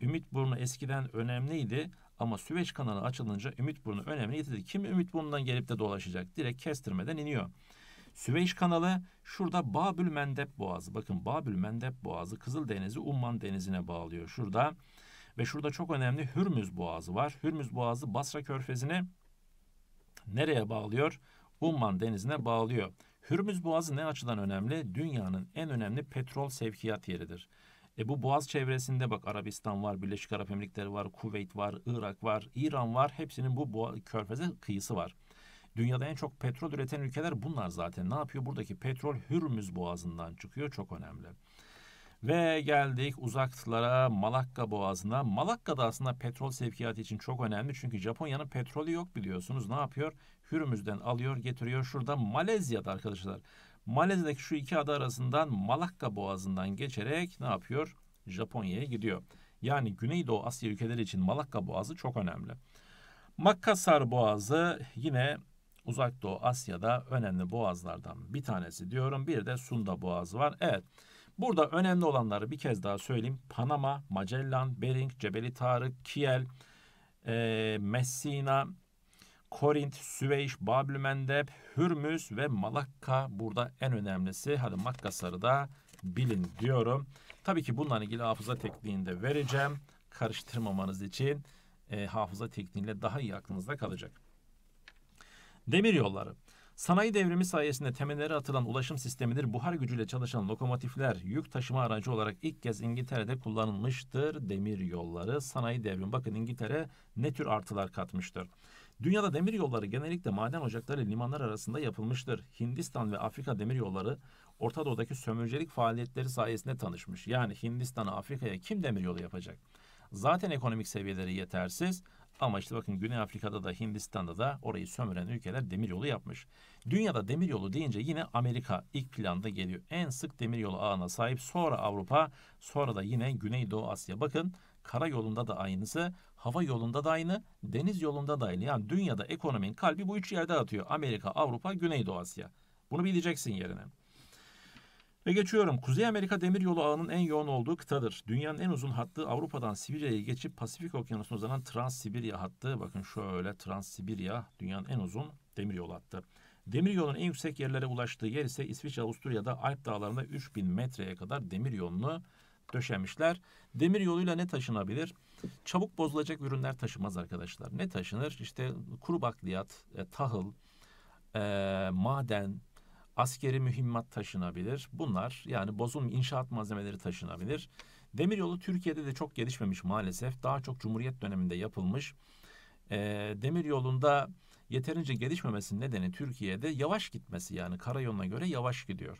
Ümit Burnu eskiden önemliydi ama Süveyş kanalı açılınca Ümit Burnu önemliydi. Dedi. Kim Ümit Burnu'ndan gelip de dolaşacak? Direkt kestirmeden iniyor. Süveyş kanalı şurada Babül Mendeb Boğazı. Bakın Babül Mendeb Boğazı Kızıl Denizi Umman Denizi'ne bağlıyor. Şurada ve şurada çok önemli Hürmüz Boğazı var. Hürmüz Boğazı Basra Körfezi'ni nereye bağlıyor? Umman Denizi'ne bağlıyor. Hürmüz Boğazı ne açıdan önemli? Dünyanın en önemli petrol sevkiyat yeridir. E bu boğaz çevresinde bak Arabistan var, Birleşik Arap Emirlikleri var, Kuveyt var, Irak var, İran var. Hepsinin bu boğaz, körfeze kıyısı var. Dünyada en çok petrol üreten ülkeler bunlar zaten. Ne yapıyor? Buradaki petrol Hürmüz Boğazı'ndan çıkıyor. Çok önemli. Ve geldik uzaklara Malakka Boğazı'na. Malakka da aslında petrol sevkiyatı için çok önemli. Çünkü Japonya'nın petrolü yok biliyorsunuz. Ne yapıyor? Hürmüz'den alıyor getiriyor. Şurada Malezya'da arkadaşlar. Malezya'daki şu iki ada arasından Malakka Boğazı'ndan geçerek ne yapıyor? Japonya'ya gidiyor. Yani Güneydoğu Asya ülkeleri için Malakka Boğazı çok önemli. Makassar Boğazı yine Uzak Doğu Asya'da önemli boğazlardan bir tanesi diyorum. Bir de Sunda Boğazı var. Evet. Burada önemli olanları bir kez daha söyleyeyim. Panama, Magellan, Bering, Cebeli Tarık, Kiel, e, Messina, Korint, Süveyş, Bablümendep, Hürmüz ve Malakka burada en önemlisi. Hadi Makkasar'ı da bilin diyorum. Tabii ki bununla ilgili hafıza tekniğini de vereceğim. Karıştırmamanız için e, hafıza tekniğiyle daha iyi aklınızda kalacak. Demir yolları. Sanayi devrimi sayesinde temelleri atılan ulaşım sistemidir. Buhar gücüyle çalışan lokomotifler yük taşıma aracı olarak ilk kez İngiltere'de kullanılmıştır. Demir yolları sanayi devrimi. Bakın İngiltere ne tür artılar katmıştır. Dünyada demir yolları genellikle maden ocakları limanlar arasında yapılmıştır. Hindistan ve Afrika demir yolları Orta Doğu'daki sömürgelik faaliyetleri sayesinde tanışmış. Yani Hindistan'a Afrika'ya kim demir yolu yapacak? Zaten ekonomik seviyeleri yetersiz. Ama işte bakın Güney Afrika'da da Hindistan'da da orayı sömüren ülkeler demiryolu yapmış. Dünyada demiryolu deyince yine Amerika ilk planda geliyor. En sık demiryolu ağına sahip sonra Avrupa sonra da yine Güneydoğu Asya. Bakın kara yolunda da aynısı, hava yolunda da aynı, deniz yolunda da aynı. Yani dünyada ekonominin kalbi bu üç yerde atıyor. Amerika, Avrupa, Güneydoğu Asya. Bunu bileceksin yerine. Ve geçiyorum. Kuzey Amerika demir yolu ağının en yoğun olduğu kıtadır. Dünyanın en uzun hattı Avrupa'dan Sibirya'ya geçip Pasifik Okyanusu'na uzanan Trans-Sibirya hattı. Bakın şöyle Trans-Sibirya dünyanın en uzun demir demiryolu hattı. Demir yolun en yüksek yerlere ulaştığı yer ise İsviçre, Avusturya'da Alp dağlarında 3000 metreye kadar demir yolunu döşemişler. Demir yoluyla ne taşınabilir? Çabuk bozulacak ürünler taşımaz arkadaşlar. Ne taşınır? İşte kuru bakliyat, e, tahıl, e, maden, askeri mühimmat taşınabilir. Bunlar yani bozulmuş inşaat malzemeleri taşınabilir. Demiryolu Türkiye'de de çok gelişmemiş maalesef. Daha çok Cumhuriyet döneminde yapılmış. E, demiryolunda yeterince gelişmemesinin nedeni Türkiye'de yavaş gitmesi yani karayoluna göre yavaş gidiyor.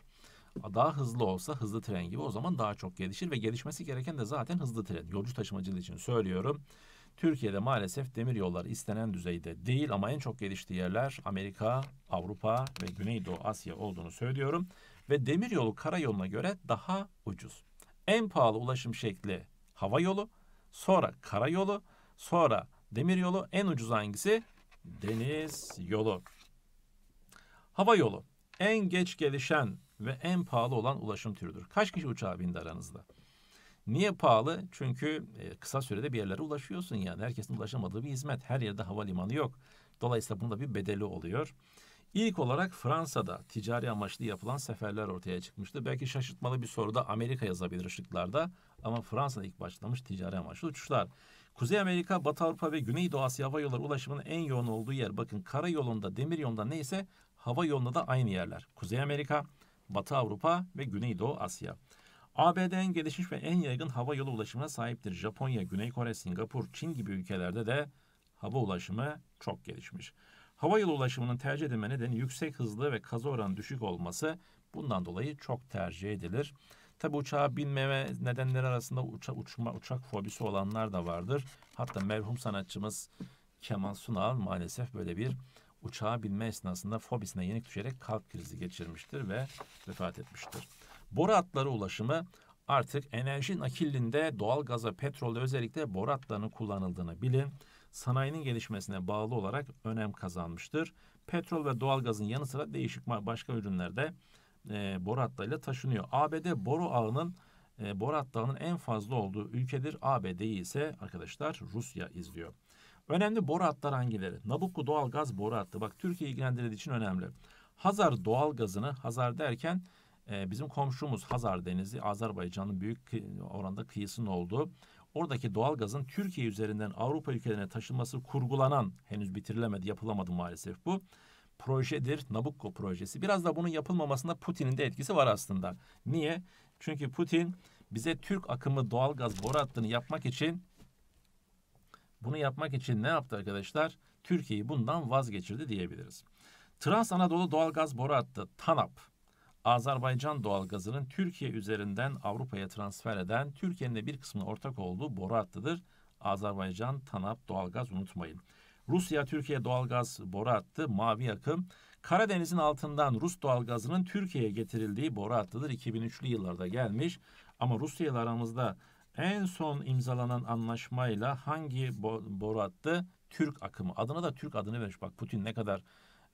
Daha hızlı olsa hızlı tren gibi o zaman daha çok gelişir ve gelişmesi gereken de zaten hızlı tren. Yolcu taşımacılığı için söylüyorum. Türkiye'de maalesef demir yolları istenen düzeyde değil ama en çok geliştiği yerler Amerika, Avrupa ve Güneydoğu Asya olduğunu söylüyorum. Ve demir yolu karayoluna göre daha ucuz. En pahalı ulaşım şekli hava yolu, sonra karayolu, sonra demir yolu, en ucuz hangisi? Deniz yolu. Hava yolu en geç gelişen ve en pahalı olan ulaşım türüdür. Kaç kişi uçağa bindi aranızda? Niye pahalı? Çünkü e, kısa sürede bir yerlere ulaşıyorsun yani. Herkesin ulaşamadığı bir hizmet. Her yerde havalimanı yok. Dolayısıyla bunda bir bedeli oluyor. İlk olarak Fransa'da ticari amaçlı yapılan seferler ortaya çıkmıştı. Belki şaşırtmalı bir soruda Amerika yazabilir ışıklarda ama Fransa'da ilk başlamış ticari amaçlı uçuşlar. Kuzey Amerika, Batı Avrupa ve Güneydoğu Asya hava yolları ulaşımının en yoğun olduğu yer. Bakın kara yolunda, demir yolunda neyse hava yolunda da aynı yerler. Kuzey Amerika, Batı Avrupa ve Güneydoğu Asya. ABD'nin gelişmiş ve en yaygın hava yolu ulaşımına sahiptir. Japonya, Güney Kore, Singapur, Çin gibi ülkelerde de hava ulaşımı çok gelişmiş. Hava yolu ulaşımının tercih edilme nedeni yüksek hızlı ve kaza oranı düşük olması bundan dolayı çok tercih edilir. Tabi uçağa binmeme nedenleri arasında uça, uçma, uçak fobisi olanlar da vardır. Hatta merhum sanatçımız Kemal Sunal maalesef böyle bir uçağa binme esnasında fobisine yenik düşerek kalp krizi geçirmiştir ve vefat etmiştir. Boru hatları ulaşımı artık enerji nakilinde doğal gaza, petrolde özellikle boru hatlarının kullanıldığını bilin. Sanayinin gelişmesine bağlı olarak önem kazanmıştır. Petrol ve doğal gazın yanı sıra değişik başka ürünlerde e, boru hatlarıyla taşınıyor. ABD boru ağının e, boru hattağının en fazla olduğu ülkedir. ABD'yi ise arkadaşlar Rusya izliyor. Önemli boru hatları hangileri? Nabucco doğal gaz boru hattı. Bak Türkiye ilgilendirildiği için önemli. Hazar doğal gazını, Hazar derken ee, bizim komşumuz Hazar Denizi Azerbaycan'ın büyük oranda kıyısının olduğu oradaki doğalgazın Türkiye üzerinden Avrupa ülkelerine taşınması kurgulanan henüz bitirilemedi yapılamadı maalesef bu projedir Nabucco projesi. Biraz da bunun yapılmamasında Putin'in de etkisi var aslında. Niye? Çünkü Putin bize Türk akımı doğalgaz boru hattını yapmak için bunu yapmak için ne yaptı arkadaşlar? Türkiye'yi bundan vazgeçirdi diyebiliriz. Trans Anadolu Doğalgaz Boru Hattı TANAP Azerbaycan doğalgazının Türkiye üzerinden Avrupa'ya transfer eden Türkiye'nin de bir kısmına ortak olduğu boru hattıdır. Azerbaycan TANAP doğalgaz unutmayın. Rusya Türkiye doğalgaz boru hattı mavi yakım Karadeniz'in altından Rus doğalgazının Türkiye'ye getirildiği boru hattıdır. 2003'lü yıllarda gelmiş ama Rusya ile aramızda en son imzalanan anlaşmayla hangi boru hattı? Türk akımı. Adına da Türk adını vermiş. Bak Putin ne kadar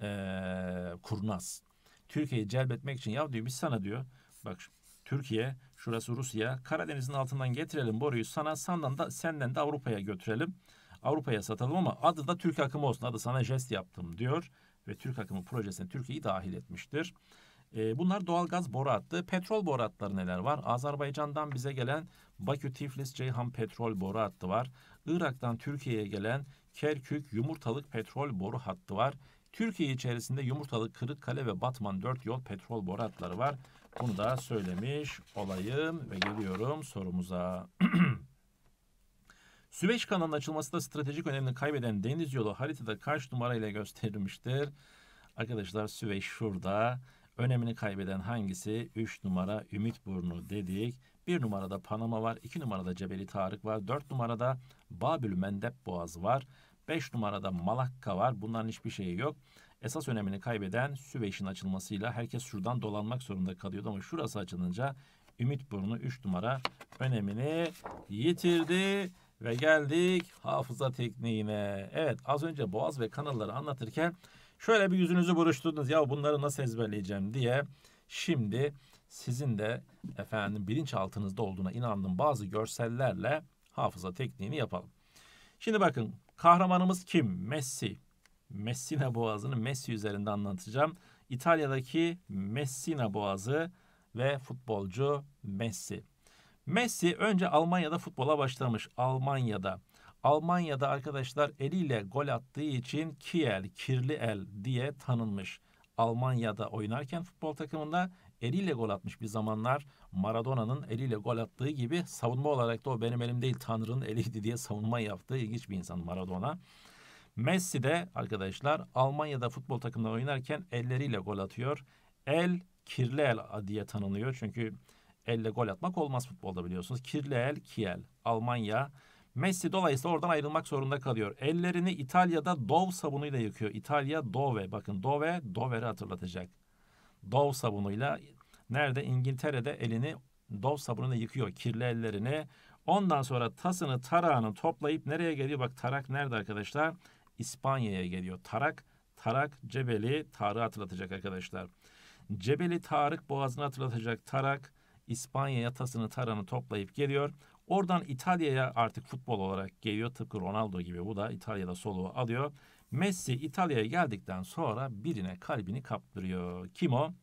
ee, kurnaz. Türkiye'yi celbetmek için ya diyor biz sana diyor bak Türkiye şurası Rusya Karadeniz'in altından getirelim boruyu sana senden de, senden de Avrupa'ya götürelim. Avrupa'ya satalım ama adı da Türk akımı olsun adı sana jest yaptım diyor ve Türk akımı projesine Türkiye'yi dahil etmiştir. Ee, bunlar doğal gaz boru hattı. Petrol boru hattları neler var? Azerbaycan'dan bize gelen Bakü Tiflis Ceyhan petrol boru hattı var. Irak'tan Türkiye'ye gelen Kerkük Yumurtalık petrol boru hattı var. Türkiye içerisinde Yumurtalı, kale ve Batman 4 yol petrol boratları var. Bunu da söylemiş olayım ve geliyorum sorumuza. Süveyş kanalının açılması da stratejik önemini kaybeden deniz yolu haritada kaç numarayla gösterilmiştir? Arkadaşlar Süveyş şurada. Önemini kaybeden hangisi? 3 numara Ümit Burnu dedik. 1 numarada Panama var. 2 numarada Cebeli Tarık var. 4 numarada Babül Mendeb Boğazı var. 5 numarada Malakka var. Bunların hiçbir şeyi yok. Esas önemini kaybeden Süveyş'in açılmasıyla herkes şuradan dolanmak zorunda kalıyordu ama şurası açılınca Ümit Burnu 3 numara önemini yitirdi ve geldik hafıza tekniğine. Evet az önce boğaz ve kanalları anlatırken şöyle bir yüzünüzü buruşturdunuz. Ya bunları nasıl ezberleyeceğim diye. Şimdi sizin de efendim bilinçaltınızda olduğuna inandığım bazı görsellerle hafıza tekniğini yapalım. Şimdi bakın Kahramanımız kim? Messi. Messina Boğazı'nı Messi üzerinde anlatacağım. İtalya'daki Messina Boğazı ve futbolcu Messi. Messi önce Almanya'da futbola başlamış. Almanya'da. Almanya'da arkadaşlar eliyle gol attığı için Kiel, kirli el diye tanınmış. Almanya'da oynarken futbol takımında eliyle gol atmış bir zamanlar Maradona'nın eliyle gol attığı gibi savunma olarak da o benim elim değil Tanrı'nın eliydi diye savunma yaptığı ilginç bir insan Maradona. Messi de arkadaşlar Almanya'da futbol takımında oynarken elleriyle gol atıyor. El kirli el diye tanınıyor. Çünkü elle gol atmak olmaz futbolda biliyorsunuz. Kirli el, kiel. Almanya Messi dolayısıyla oradan ayrılmak zorunda kalıyor. Ellerini İtalya'da Dove sabunuyla yıkıyor. İtalya Dove. Bakın Dove, Dover'i hatırlatacak. Dove sabunuyla nerede İngiltere'de elini Dove sabunuyla yıkıyor kirli ellerini. Ondan sonra tasını tarağını toplayıp nereye geliyor? Bak tarak nerede arkadaşlar? İspanya'ya geliyor. Tarak, tarak Cebeli tarık hatırlatacak arkadaşlar. Cebeli Tarık boğazını hatırlatacak tarak İspanya'ya tasını taranı toplayıp geliyor. Oradan İtalya'ya artık futbol olarak geliyor. Tıpkı Ronaldo gibi bu da İtalya'da soluğu alıyor. Messi İtalya'ya geldikten sonra birine kalbini kaptırıyor. Kim o?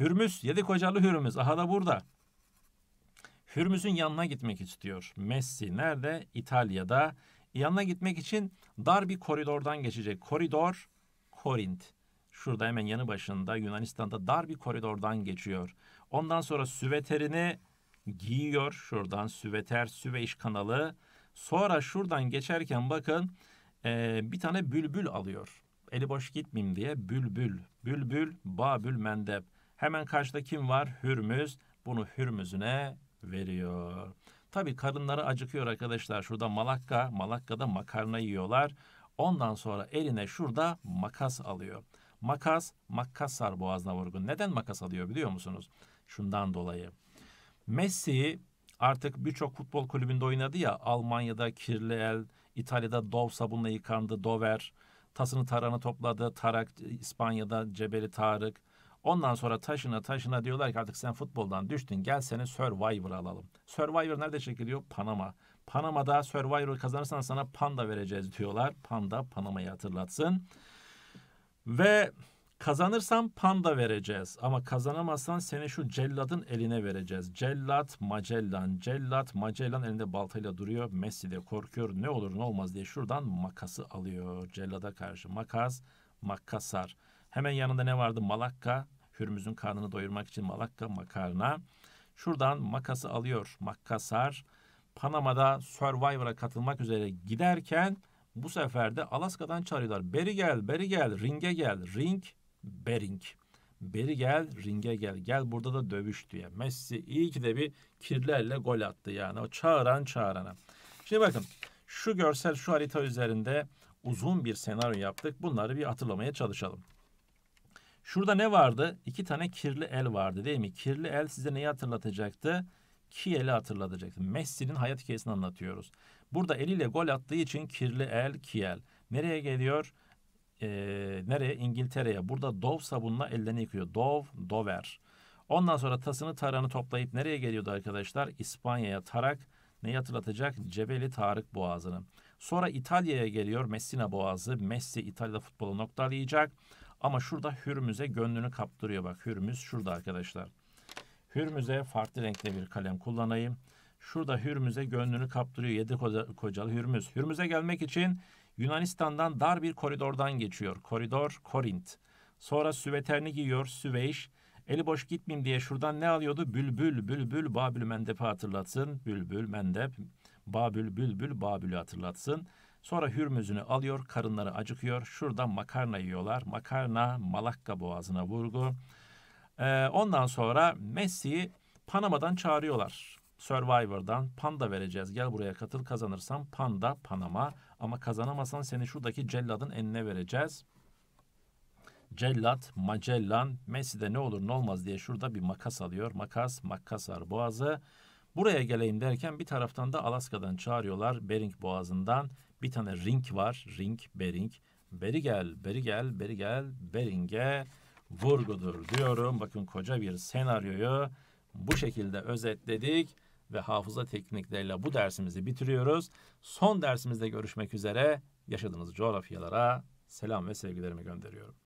Hürmüz, yedi kocalı Hürmüz. Aha da burada. Hürmüz'ün yanına gitmek istiyor. Messi nerede? İtalya'da. Yanına gitmek için dar bir koridordan geçecek. Koridor Korint. Şurada hemen yanı başında Yunanistan'da dar bir koridordan geçiyor. Ondan sonra süveterini giyiyor. Şuradan süveter, süveyş kanalı. Sonra şuradan geçerken bakın e, bir tane bülbül alıyor. Eli boş gitmeyeyim diye bülbül. Bülbül, babül mendeb. Hemen karşıda kim var? Hürmüz. Bunu Hürmüz'üne veriyor. Tabii karınları acıkıyor arkadaşlar. Şurada Malakka, Malakka'da makarna yiyorlar. Ondan sonra eline şurada makas alıyor. Makas, makassar sar boğazına vurgun. Neden makas alıyor biliyor musunuz? Şundan dolayı. Messi artık birçok futbol kulübünde oynadı ya. Almanya'da Kirleel, İtalya'da Dove sabunla yıkandı Dover. Tasını taranı topladı Tarak İspanya'da Cebeli Tarık. Ondan sonra taşına taşına diyorlar ki artık sen futboldan düştün gel seni Survivor alalım. Survivor nerede çekiliyor? Panama. Panama'da Survivor kazanırsan sana panda vereceğiz diyorlar. Panda Panama'yı hatırlatsın. Ve Kazanırsan panda vereceğiz ama kazanamazsan seni şu celladın eline vereceğiz. Cellat Macellan. Cellat Macellan elinde baltayla duruyor. Messi de korkuyor. Ne olur ne olmaz diye şuradan makası alıyor. Cellada karşı makas, makasar. Hemen yanında ne vardı? Malakka. Hürmüz'ün karnını doyurmak için Malakka makarna. Şuradan makası alıyor. Makasar. Panama'da Survivor'a katılmak üzere giderken bu sefer de Alaska'dan çağırıyorlar. Beri gel, beri gel, ringe gel. Ring Bering. Beri gel, ringe gel. Gel burada da dövüş diye. Messi iyi ki de bir kirlerle gol attı yani. O çağıran çağırana. Şimdi bakın şu görsel şu harita üzerinde uzun bir senaryo yaptık. Bunları bir hatırlamaya çalışalım. Şurada ne vardı? İki tane kirli el vardı değil mi? Kirli el size neyi hatırlatacaktı? Kiel'i hatırlatacaktı. Messi'nin hayat hikayesini anlatıyoruz. Burada eliyle gol attığı için kirli el Kiel. Nereye geliyor? e, nereye? İngiltere'ye. Burada Dove sabunla ellerini yıkıyor. Dove, Dover. Ondan sonra tasını taranı toplayıp nereye geliyordu arkadaşlar? İspanya'ya tarak Ne hatırlatacak? Cebeli Tarık Boğazı'nı. Sonra İtalya'ya geliyor Messina Boğazı. Messi İtalya'da futbolu noktalayacak. Ama şurada Hürmüz'e gönlünü kaptırıyor. Bak Hürmüz şurada arkadaşlar. Hürmüz'e farklı renkte bir kalem kullanayım. Şurada Hürmüz'e gönlünü kaptırıyor. Yedi kocalı Hürmüz. Hürmüz'e gelmek için Yunanistan'dan dar bir koridordan geçiyor. Koridor Korint. Sonra süveterini giyiyor Süveyş. Eli boş gitmeyeyim diye şuradan ne alıyordu? Bülbül, bülbül, babül mendep'i hatırlatsın. Bülbül, mendep, babül, bülbül, babülü hatırlatsın. Sonra hürmüzünü alıyor, karınları acıkıyor. Şuradan makarna yiyorlar. Makarna, Malakka boğazına vurgu. Ee, ondan sonra Messi'yi Panama'dan çağırıyorlar. Survivor'dan panda vereceğiz. Gel buraya katıl kazanırsan panda Panama ama kazanamasan seni şuradaki celladın eline vereceğiz. Cellat, Macellan, Messi'de ne olur ne olmaz diye şurada bir makas alıyor. Makas, Makasar boğazı. Buraya geleyim derken bir taraftan da Alaska'dan çağırıyorlar. Bering boğazından bir tane ring var. Ring, Bering. Beri gel, beri gel, beri gel, Bering'e vurgudur diyorum. Bakın koca bir senaryoyu bu şekilde özetledik ve hafıza teknikleriyle bu dersimizi bitiriyoruz. Son dersimizde görüşmek üzere yaşadığınız coğrafyalara selam ve sevgilerimi gönderiyorum.